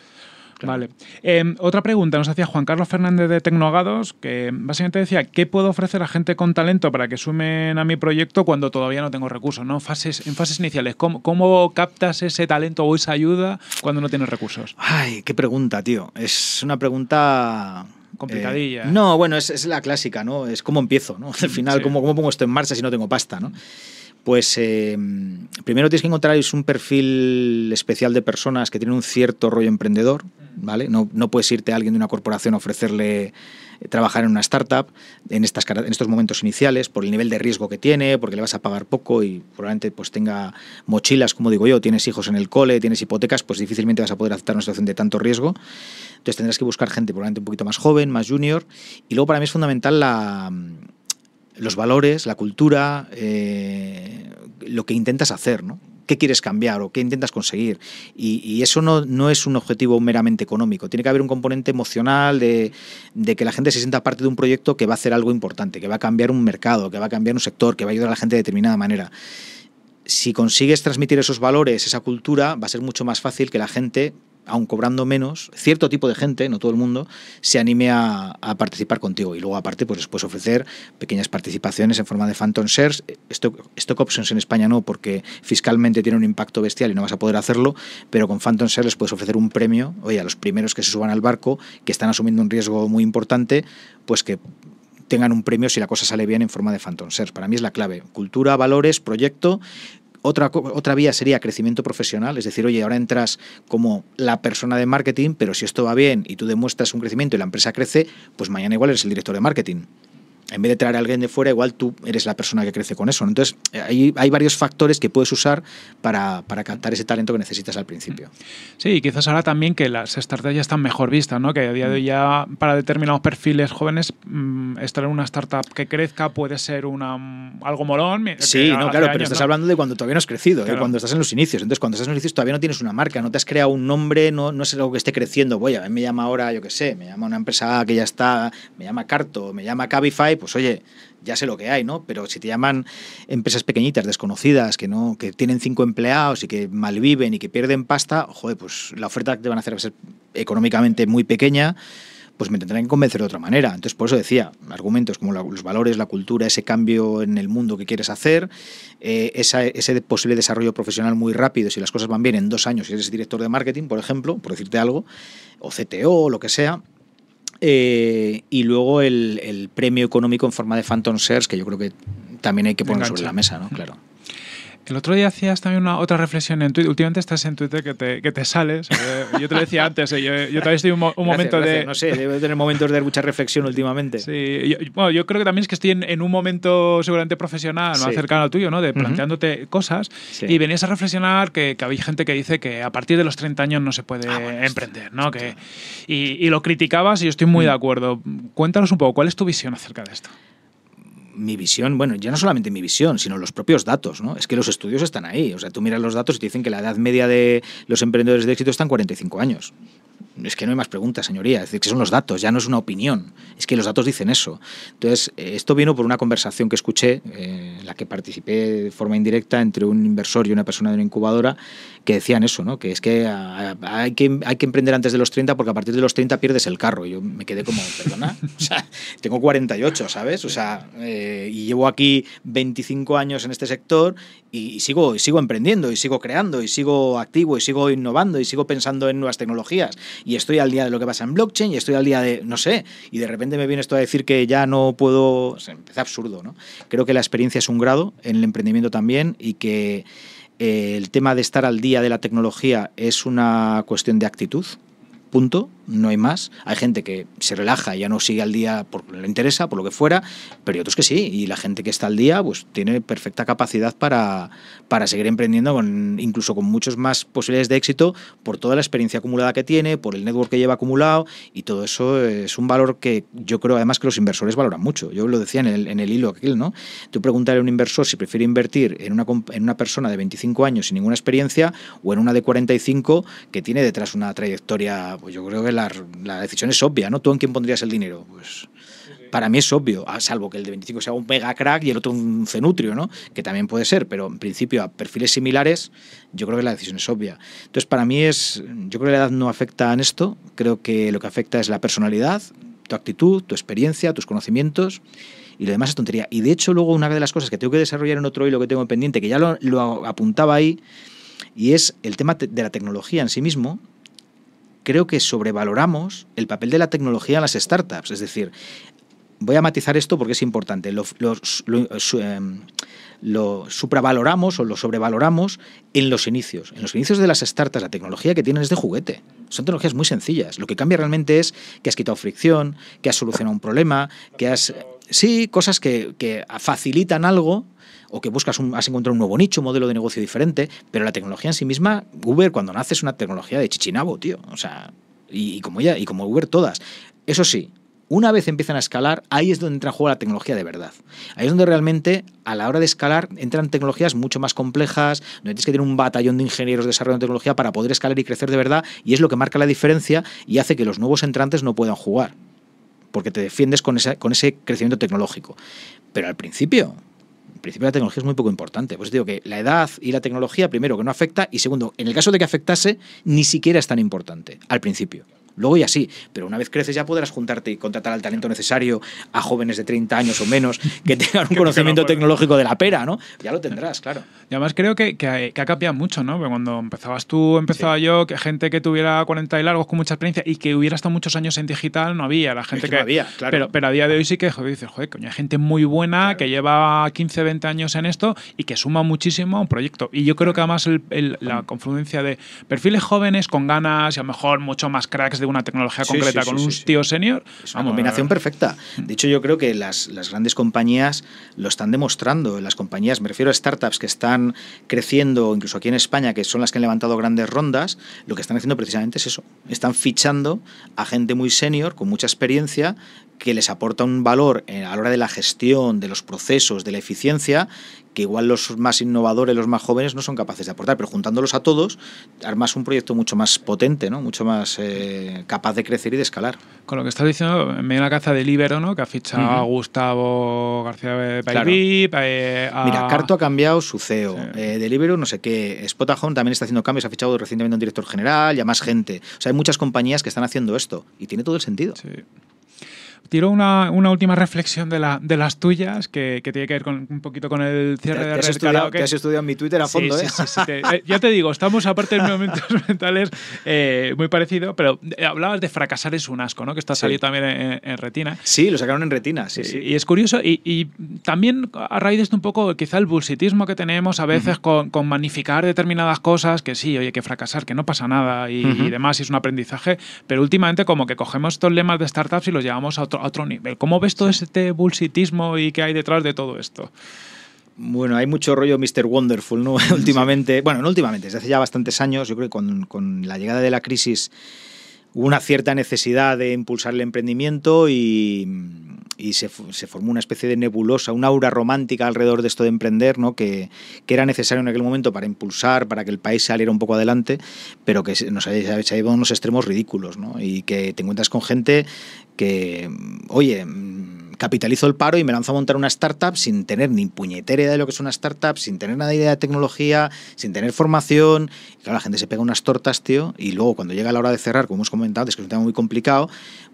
Vale. Em, otra pregunta nos hacía Juan Carlos Fernández de Tecnogados, que básicamente decía, ¿qué puedo ofrecer a gente con talento para que sumen a mi proyecto cuando todavía no tengo recursos? ¿no? Fases, en fases iniciales, ¿cómo, captas ese talento o esa ayuda cuando no tienes recursos? Ay, qué pregunta, tío. Es una pregunta eh, complicadilla. ¿eh? no, bueno, es, es, la clásica, ¿no? Es cómo empiezo, ¿no? [LAUGHS] Al final, ¿cómo, ¿cómo, pongo esto en marcha si no tengo pasta, ¿no? pues eh, primero tienes que encontrar un perfil especial de personas que tienen un cierto rollo emprendedor, ¿vale? No, no puedes irte a alguien de una corporación a ofrecerle eh, trabajar en una startup en, estas, en estos momentos iniciales por el nivel de riesgo que tiene, porque le vas a pagar poco y probablemente pues tenga mochilas, como digo yo, tienes hijos en el cole, tienes hipotecas, pues difícilmente vas a poder aceptar una situación de tanto riesgo. Entonces tendrás que buscar gente probablemente un poquito más joven, más junior. Y luego para mí es fundamental la, los valores, la cultura, eh, lo que intentas hacer, ¿no? ¿Qué quieres cambiar o qué intentas conseguir? Y, eso no, es un objetivo meramente económico. Tiene que haber un componente emocional de, de, que la gente se sienta parte de un proyecto que va a hacer algo importante, que va a cambiar un mercado, que va a cambiar un sector, que va a ayudar a la gente de determinada manera. Si consigues transmitir esos valores, esa cultura, va a ser mucho más fácil que la gente aun cobrando menos, cierto tipo de gente, no todo el mundo, se anime a, participar contigo. Y luego, aparte, pues puedes ofrecer pequeñas participaciones en forma de Phantom Shares. Stock, stock options en España no, porque fiscalmente tiene un impacto bestial y no vas a poder hacerlo, pero con Phantom Shares les puedes ofrecer un premio, oye, a los primeros que se suban al barco, que están asumiendo un riesgo muy importante, pues que tengan un premio si la cosa sale bien en forma de Phantom Shares. Para mí es la clave. Cultura, valores, proyecto otra, otra vía sería crecimiento profesional, es decir, oye, ahora entras como la persona de marketing, pero si esto va bien y tú demuestras un crecimiento y la empresa crece, pues mañana igual eres el director de marketing en vez de traer a alguien de fuera, igual tú eres la persona que crece con eso. Entonces, hay, hay, varios factores que puedes usar para, captar ese talento que necesitas al principio. Sí, y quizás ahora también que las startups ya están mejor vistas, ¿no? que a día de hoy ya para determinados perfiles jóvenes, mm, estar en una startup que crezca puede ser una, mm, algo molón. Sí, claro, pero estás hablando de cuando todavía no has crecido, ¿eh? cuando estás en los inicios. Entonces, cuando estás en los inicios todavía no tienes una marca, no te has creado un nombre, no, no es algo que esté creciendo. Voy, a ver, me llama ahora, yo qué sé, me llama una empresa que ya está, me llama Carto, me llama Cabify, pues oye, ya sé lo que hay, ¿no? Pero si te llaman empresas pequeñitas, desconocidas, que no, que tienen cinco empleados y que malviven y que pierden pasta, joder, pues la oferta que te van a hacer va a ser económicamente muy pequeña pues me tendrán que convencer de otra manera. Entonces, por eso decía, argumentos como los valores, la cultura, ese cambio en el mundo que quieres hacer, eh, ese posible desarrollo profesional muy rápido, si las cosas van bien en dos años, si eres director de marketing, por ejemplo, por decirte algo, o CTO, o lo que sea, eh, y luego el, el, premio económico en forma de Phantom Shares, que yo creo que también hay que poner sobre la mesa, ¿no? Claro. El otro día hacías también una, otra reflexión en Twitter. Últimamente estás en Twitter que te, sales. [LAUGHS] Eh, yo te lo decía antes, eh, yo, yo también estoy un, un momento de... No sé, debo tener momentos de mucha reflexión últimamente. Sí, yo, bueno, yo creo que también es que estoy en, un momento seguramente profesional, no más al tuyo, ¿no? De planteándote cosas. Y venías a reflexionar que, había gente que dice que a partir de los 30 años no se puede ah, emprender, ¿no? Que, y, lo criticabas y yo estoy muy mm. de acuerdo. Cuéntanos un poco, ¿cuál es tu visión acerca de esto? mi visión, bueno, ya no solamente mi visión, sino los propios datos, ¿no? Es que los estudios están ahí. O sea, tú miras los datos y te dicen que la edad media de los emprendedores de éxito está en 45 años. Es que no hay más preguntas, señoría. Es decir, que son los datos, ya no es una opinión. Es que los datos dicen eso. Entonces, eh, esto vino por una conversación que escuché, eh, en la que participé de forma indirecta entre un inversor y una persona de una incubadora, que decían eso, ¿no? que es que hay, que hay que emprender antes de los 30 porque a partir de los 30 pierdes el carro. yo me quedé como, perdona, [LAUGHS] o sea, tengo 48, ¿sabes? O sea, eh, y llevo aquí 25 años en este sector y, sigo, y sigo emprendiendo, y sigo creando, y sigo activo, y sigo innovando, y sigo pensando en nuevas tecnologías. Y estoy al día de lo que pasa en blockchain, y estoy al día de, no sé, y de repente me viene esto a decir que ya no puedo... O sea, es absurdo, ¿no? Creo que la experiencia es un grado en el emprendimiento también y que el tema de estar al día de la tecnología es una cuestión de actitud, punto no hay más. Hay gente que se relaja, y ya no sigue al día porque le interesa, por lo que fuera, pero hay otros que sí. Y la gente que está al día, pues tiene perfecta capacidad para, para seguir emprendiendo, con, incluso con muchos más posibilidades de éxito, por toda la experiencia acumulada que tiene, por el network que lleva acumulado, y todo eso es un valor que yo creo además que los inversores valoran mucho. Yo lo decía en el, hilo aquel, ¿no? Tú preguntarle a un inversor si prefiere invertir en una, en una persona de 25 años sin ninguna experiencia o en una de 45 que tiene detrás una trayectoria, pues yo creo que la decisión es obvia, ¿no? ¿Tú en quién pondrías el dinero? Pues para mí es obvio, a ah, salvo que el de 25 sea un mega crack y el otro un cenutrio, ¿no? Que también puede ser, pero en principio a perfiles similares, yo creo que la decisión es obvia. Entonces, para mí es, yo creo que la edad no afecta en esto, creo que lo que afecta es la personalidad, tu actitud, tu experiencia, tus conocimientos y lo demás es tontería. Y de hecho, luego una de las cosas que tengo que desarrollar en otro hilo que tengo pendiente, que ya lo, lo apuntaba ahí, y es el tema de la tecnología en sí mismo, creo que sobrevaloramos el papel de la tecnología en las startups. Es decir, voy a matizar esto porque es importante. Em, lo, supravaloramos o lo sobrevaloramos en los inicios. En los inicios de las startups, la tecnología que tienen es de juguete. Son tecnologías muy sencillas. Lo que cambia realmente es que has quitado fricción, que has solucionado un problema, que has sí, cosas que, facilitan algo o que buscas has encontrado un nuevo nicho, un modelo de negocio diferente, pero la tecnología en sí misma, Uber cuando nace es una tecnología de chichinabo, tío. O sea, y, como ya y como Uber todas. Eso sí, una vez empiezan a escalar, ahí es donde entra en juego la tecnología de verdad. Ahí es donde realmente, a la hora de escalar, entran tecnologías mucho más complejas, donde tienes que tener un batallón de ingenieros desarrollando tecnología para poder escalar y crecer de verdad, y es lo que marca la diferencia y hace que los nuevos entrantes no puedan jugar porque te defiendes con, esa, con ese crecimiento tecnológico. Pero al principio, al principio la tecnología es muy poco importante. Pues digo que la edad y la tecnología, primero, que no afecta, y segundo, en el caso de que afectase, ni siquiera es tan importante, al principio. Luego y así, pero una vez creces ya podrás juntarte y contratar al talento necesario a jóvenes de 30 años o menos que tengan un [LAUGHS] conocimiento tecnológico de la pera, ¿no? Ya lo tendrás, claro. Y además creo que, que, ha cambiado mucho, ¿no? cuando empezabas tú, empezaba yo, que gente que tuviera 40 y largos con mucha experiencia y que hubiera estado muchos años en digital no había. La gente que, había, claro. Pero, a día de hoy sí que dices, hay gente muy buena que lleva 15, 20 años en esto y que suma muchísimo a un proyecto. Y yo creo que además la confluencia de perfiles jóvenes con ganas y a lo mejor mucho más cracks de una tecnología concreta con un tío senior. Es una combinación perfecta. De hecho, yo creo que las, las, grandes compañías lo están demostrando. Las compañías, me refiero a startups que están creciendo, incluso aquí en España, que son las que han levantado grandes rondas, lo que están haciendo precisamente es eso. Están fichando a gente muy senior, con mucha experiencia, que les aporta un valor eh, a la hora de la gestión, de los procesos, de la eficiencia, que igual los más innovadores, los más jóvenes no son capaces de aportar, pero juntándolos a todos armas un proyecto mucho más potente, ¿no? mucho más eh, capaz de crecer y de escalar. Con lo que estás diciendo, me la caza de Libero, ¿no? que ha fichado a Gustavo García eh, Mira, Carto ha cambiado su CEO, eh, de Libero, no sé qué, Spotahome también está haciendo cambios, ha fichado recientemente un director general y a más gente. O sea, hay muchas compañías que están haciendo esto y tiene todo el sentido. Sí tiro una, una última reflexión de, la, de las tuyas que, tiene que ver con, un poquito con el cierre de has estudiado en mi Twitter a fondo, ¿eh? eh, ya te digo, estamos aparte de momentos [LAUGHS] mentales eh, muy parecido, pero hablabas de fracasar es un asco, ¿no? Que está salido también en, Retina. Sí, lo sacaron en Retina, sí, sí. Y, es curioso, y, también a raíz de esto un poco quizá el bursitismo que tenemos a veces con, con, magnificar determinadas cosas, que sí, oye, que fracasar, que no pasa nada y, y demás, y es un aprendizaje, pero últimamente como que cogemos estos lemas de startups y los llevamos a otro otro, nivel. ¿Cómo ves todo este bullshitismo y qué hay detrás de todo esto? Bueno, hay mucho rollo Mr. Wonderful, ¿no? [LAUGHS] últimamente, bueno, no últimamente, desde hace ya bastantes años, yo creo que con, la llegada de la crisis hubo una cierta necesidad de impulsar el emprendimiento y, se, formó una especie de nebulosa, una aura romántica alrededor de esto de emprender, ¿no? que, era necesario en aquel momento para impulsar, para que el país saliera un poco adelante, pero que nos ha llevado a unos extremos ridículos ¿no? y que te encuentras con gente que, oye, mm, capitalizo el paro y me lanzo a montar una startup sin tener ni puñetera idea de lo que es una startup, sin tener nada de idea de tecnología, sin tener formación. Y claro, la gente se pega unas tortas, tío, y luego cuando llega la hora de cerrar, como hemos comentado, es que es un tema muy complicado,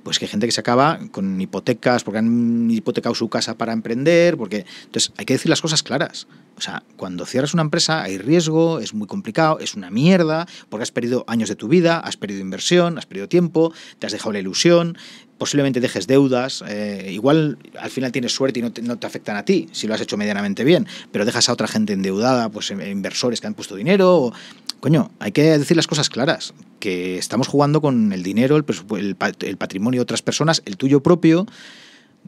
pues que hay gente que se acaba con hipotecas, porque han hipotecado su casa para emprender, porque... Entonces, hay que decir las cosas claras. O sea, cuando cierras una empresa hay riesgo, es muy complicado, es una mierda, porque has perdido años de tu vida, has perdido inversión, has perdido tiempo, te has dejado la ilusión, posiblemente dejes deudas, eh, igual al final tienes suerte y no te, no te, afectan a ti, si lo has hecho medianamente bien, pero dejas a otra gente endeudada, pues eh, inversores que han puesto dinero, coño, hay que decir las cosas claras, que estamos jugando con el dinero, el, patrimonio de otras personas, el tuyo propio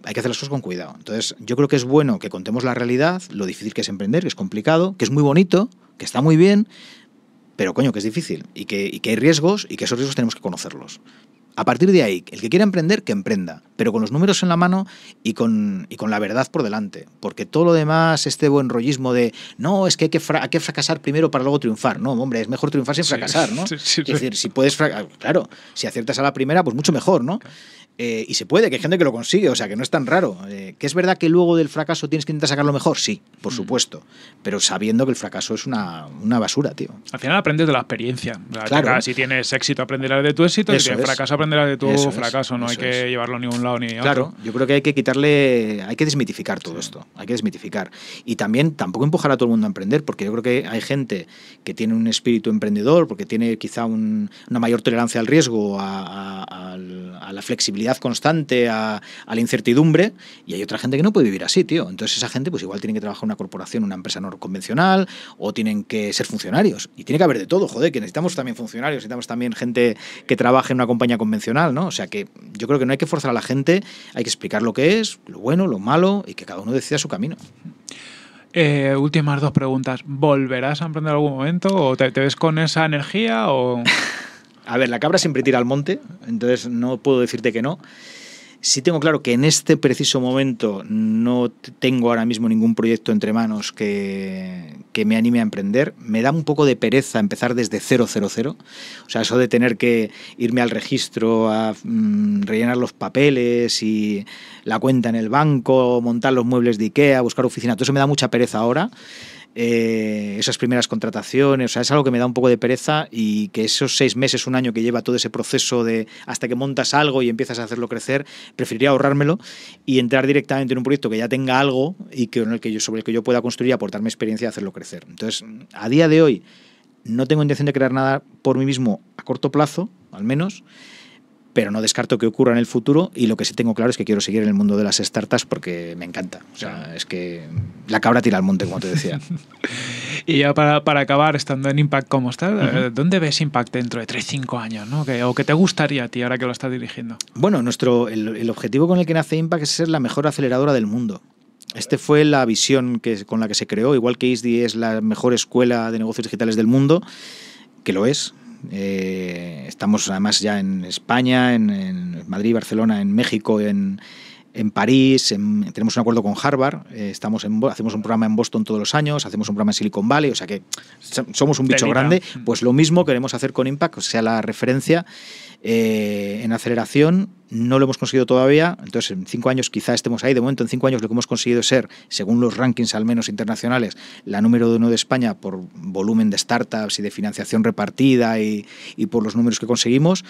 hay que hacer las cosas con cuidado. Entonces, yo creo que es bueno que contemos la realidad, lo difícil que es emprender, que es complicado, que es muy bonito, que está muy bien, pero coño, que es difícil y que, y que hay riesgos y que esos riesgos tenemos que conocerlos. A partir de ahí, el que quiera emprender, que emprenda, pero con los números en la mano y con, y con la verdad por delante. Porque todo lo demás, este buen rollismo de, no, es que hay que, fracasar primero para luego triunfar. No, hombre, es mejor triunfar sin fracasar, ¿no? [LAUGHS] es decir, si puedes, claro, si aciertas a la primera, pues mucho mejor, ¿no? Eh, y se puede, que hay gente que lo consigue, o sea, que no es tan raro. Eh, que es verdad que luego del fracaso tienes que intentar sacarlo mejor, sí, por mm. supuesto, pero sabiendo que el fracaso es una, una basura, tío. Al final aprendes de la experiencia. claro. si tienes éxito, aprenderás de tu éxito, si tienes fracaso, aprenderás de tu fracaso, no hay que llevarlo a un lado ni a otro. claro, yo creo que hay que quitarle, hay que desmitificar todo esto, hay que desmitificar. Y también tampoco empujar a todo el mundo a emprender, porque yo creo que hay gente que tiene un espíritu emprendedor, porque tiene quizá una mayor tolerancia al riesgo, a la flexibilidad constante, a, la incertidumbre, y hay otra gente que no puede vivir así, tío. Entonces esa gente pues igual tiene que trabajar en una corporación, una empresa no convencional, o tienen que ser funcionarios. Y tiene que haber de todo, joder, que necesitamos también funcionarios, necesitamos también gente que trabaje en una compañía convencional, ¿no? O sea que yo creo que no hay que forzar a la gente, hay que explicar lo que es, lo bueno, lo malo, y que cada uno decida su camino. Eh, últimas dos preguntas. ¿Volverás a emprender algún momento? ¿O te ves con esa energía? O... [LAUGHS] a ver, la cabra siempre tira al monte, entonces no puedo decirte que no. Sí tengo claro que en este preciso momento no tengo ahora mismo ningún proyecto entre manos que, que me anime a emprender. Me da un poco de pereza empezar desde 000. O sea, eso de tener que irme al registro a mm, rellenar los papeles y la cuenta en el banco, montar los muebles de Ikea, buscar oficina, todo eso me da mucha pereza ahora. Eh, esas primeras contrataciones. O sea, es algo que me da un poco de pereza y que esos seis meses, un año que lleva todo ese proceso de hasta que montas algo y empiezas a hacerlo crecer, preferiría ahorrármelo y entrar directamente en un proyecto que ya tenga algo y que, en el que yo, sobre el que yo pueda construir y aportar mi experiencia y hacerlo crecer. Entonces, a día de hoy no tengo intención de crear nada por mí mismo a corto plazo, al menos pero no descarto que ocurra en el futuro y lo que sí tengo claro es que quiero seguir en el mundo de las startups porque me encanta. O sea, es que la cabra tira al monte, como te decía. [LAUGHS] y ya para, acabar, estando en Impact ¿cómo estás? Eh, ¿dónde ves Impact dentro de 3-5 años? ¿O qué te gustaría a ti ahora que lo estás dirigiendo? Bueno, nuestro, el, objetivo con el que nace Impact es ser la mejor aceleradora del mundo. Este fue la visión que, con la que se creó, igual que ISDI es la mejor escuela de negocios digitales del mundo, que lo es, eh, estamos además ya en España, en, Madrid, Barcelona, en México, en, en París, tenemos un acuerdo con Harvard, eh, estamos en, hacemos un programa en Boston todos los años, hacemos un programa en Silicon Valley, o sea que somos un bicho grande, mm. pues lo mismo queremos hacer con Impact, o sea, la referencia eh, en aceleración no lo hemos conseguido todavía, entonces en cinco años quizá estemos ahí. De momento, en cinco años lo que hemos conseguido es ser, según los rankings al menos internacionales, la número uno de España por volumen de startups y de financiación repartida y, por los números que conseguimos,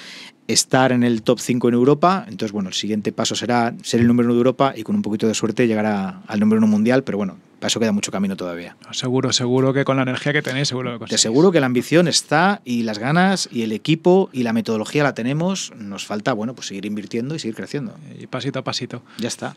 estar en el top cinco en Europa. Entonces, bueno, el siguiente paso será ser el número uno de Europa y con un poquito de suerte llegar a, al número uno mundial, pero bueno, para eso queda mucho camino todavía. Seguro, seguro que con la energía que tenéis, seguro que Te seguro que la ambición está y las ganas y el equipo y la metodología la tenemos. Nos falta, bueno, pues seguir invirtiendo y seguir creciendo. Y pasito a pasito. Ya está.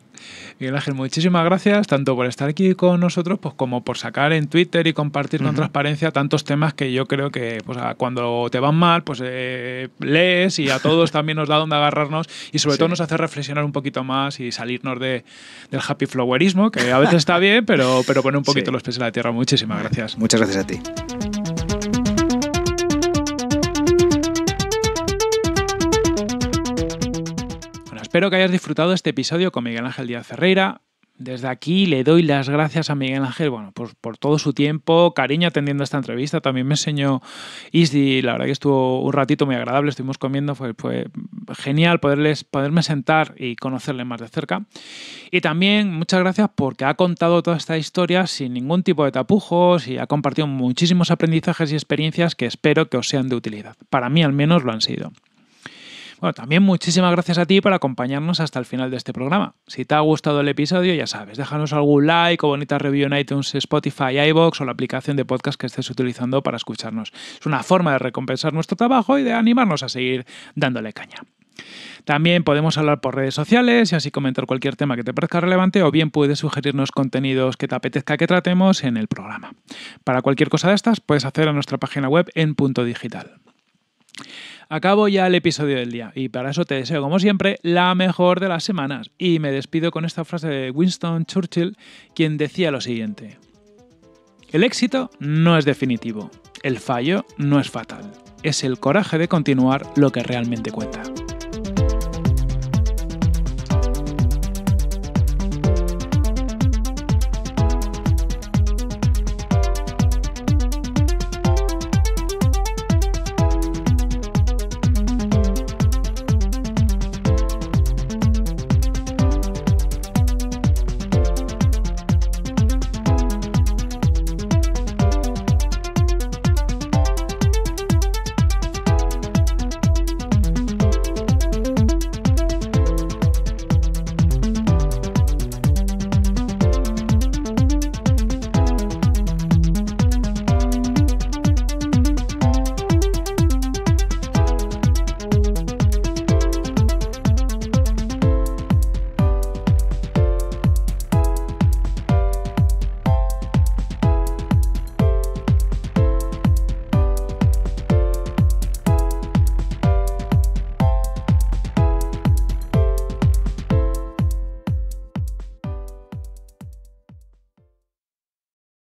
Miguel Ángel, muchísimas gracias tanto por estar aquí con nosotros, pues como por sacar en Twitter y compartir con transparencia tantos temas que yo creo que pues, cuando te van mal, pues eh, lees y a todos [LAUGHS] también nos da donde agarrarnos y sobre todo nos hace reflexionar un poquito más y salirnos de, del happy flowerismo, que a veces está bien, pero pero, poner un poquito los pies de la tierra. Muchísimas gracias. Muchas gracias a ti. Bueno, espero que hayas disfrutado este episodio con Miguel Ángel Díaz Ferreira desde aquí le doy las gracias a Miguel Ángel, bueno, pues por todo su tiempo, cariño atendiendo esta entrevista. También me enseñó Isdi, la verdad que estuvo un ratito muy agradable, estuvimos comiendo, fue, genial poderles, poderme sentar y conocerle más de cerca. Y también muchas gracias porque ha contado toda esta historia sin ningún tipo de tapujos y ha compartido muchísimos aprendizajes y experiencias que espero que os sean de utilidad. Para mí al menos lo han sido. Bueno, también muchísimas gracias a ti por acompañarnos hasta el final de este programa. Si te ha gustado el episodio, ya sabes, déjanos algún like o bonita review en iTunes, Spotify, iBox o la aplicación de podcast que estés utilizando para escucharnos. Es una forma de recompensar nuestro trabajo y de animarnos a seguir dándole caña. También podemos hablar por redes sociales y así comentar cualquier tema que te parezca relevante o bien puedes sugerirnos contenidos que te apetezca que tratemos en el programa. Para cualquier cosa de estas puedes hacer a nuestra página web en punto digital acabo ya el episodio del día y para eso te deseo, como siempre, la mejor de las semanas. Y me despido con esta frase de Winston Churchill, quien decía lo siguiente. El éxito no es definitivo, el fallo no es fatal, es el coraje de continuar lo que realmente cuenta.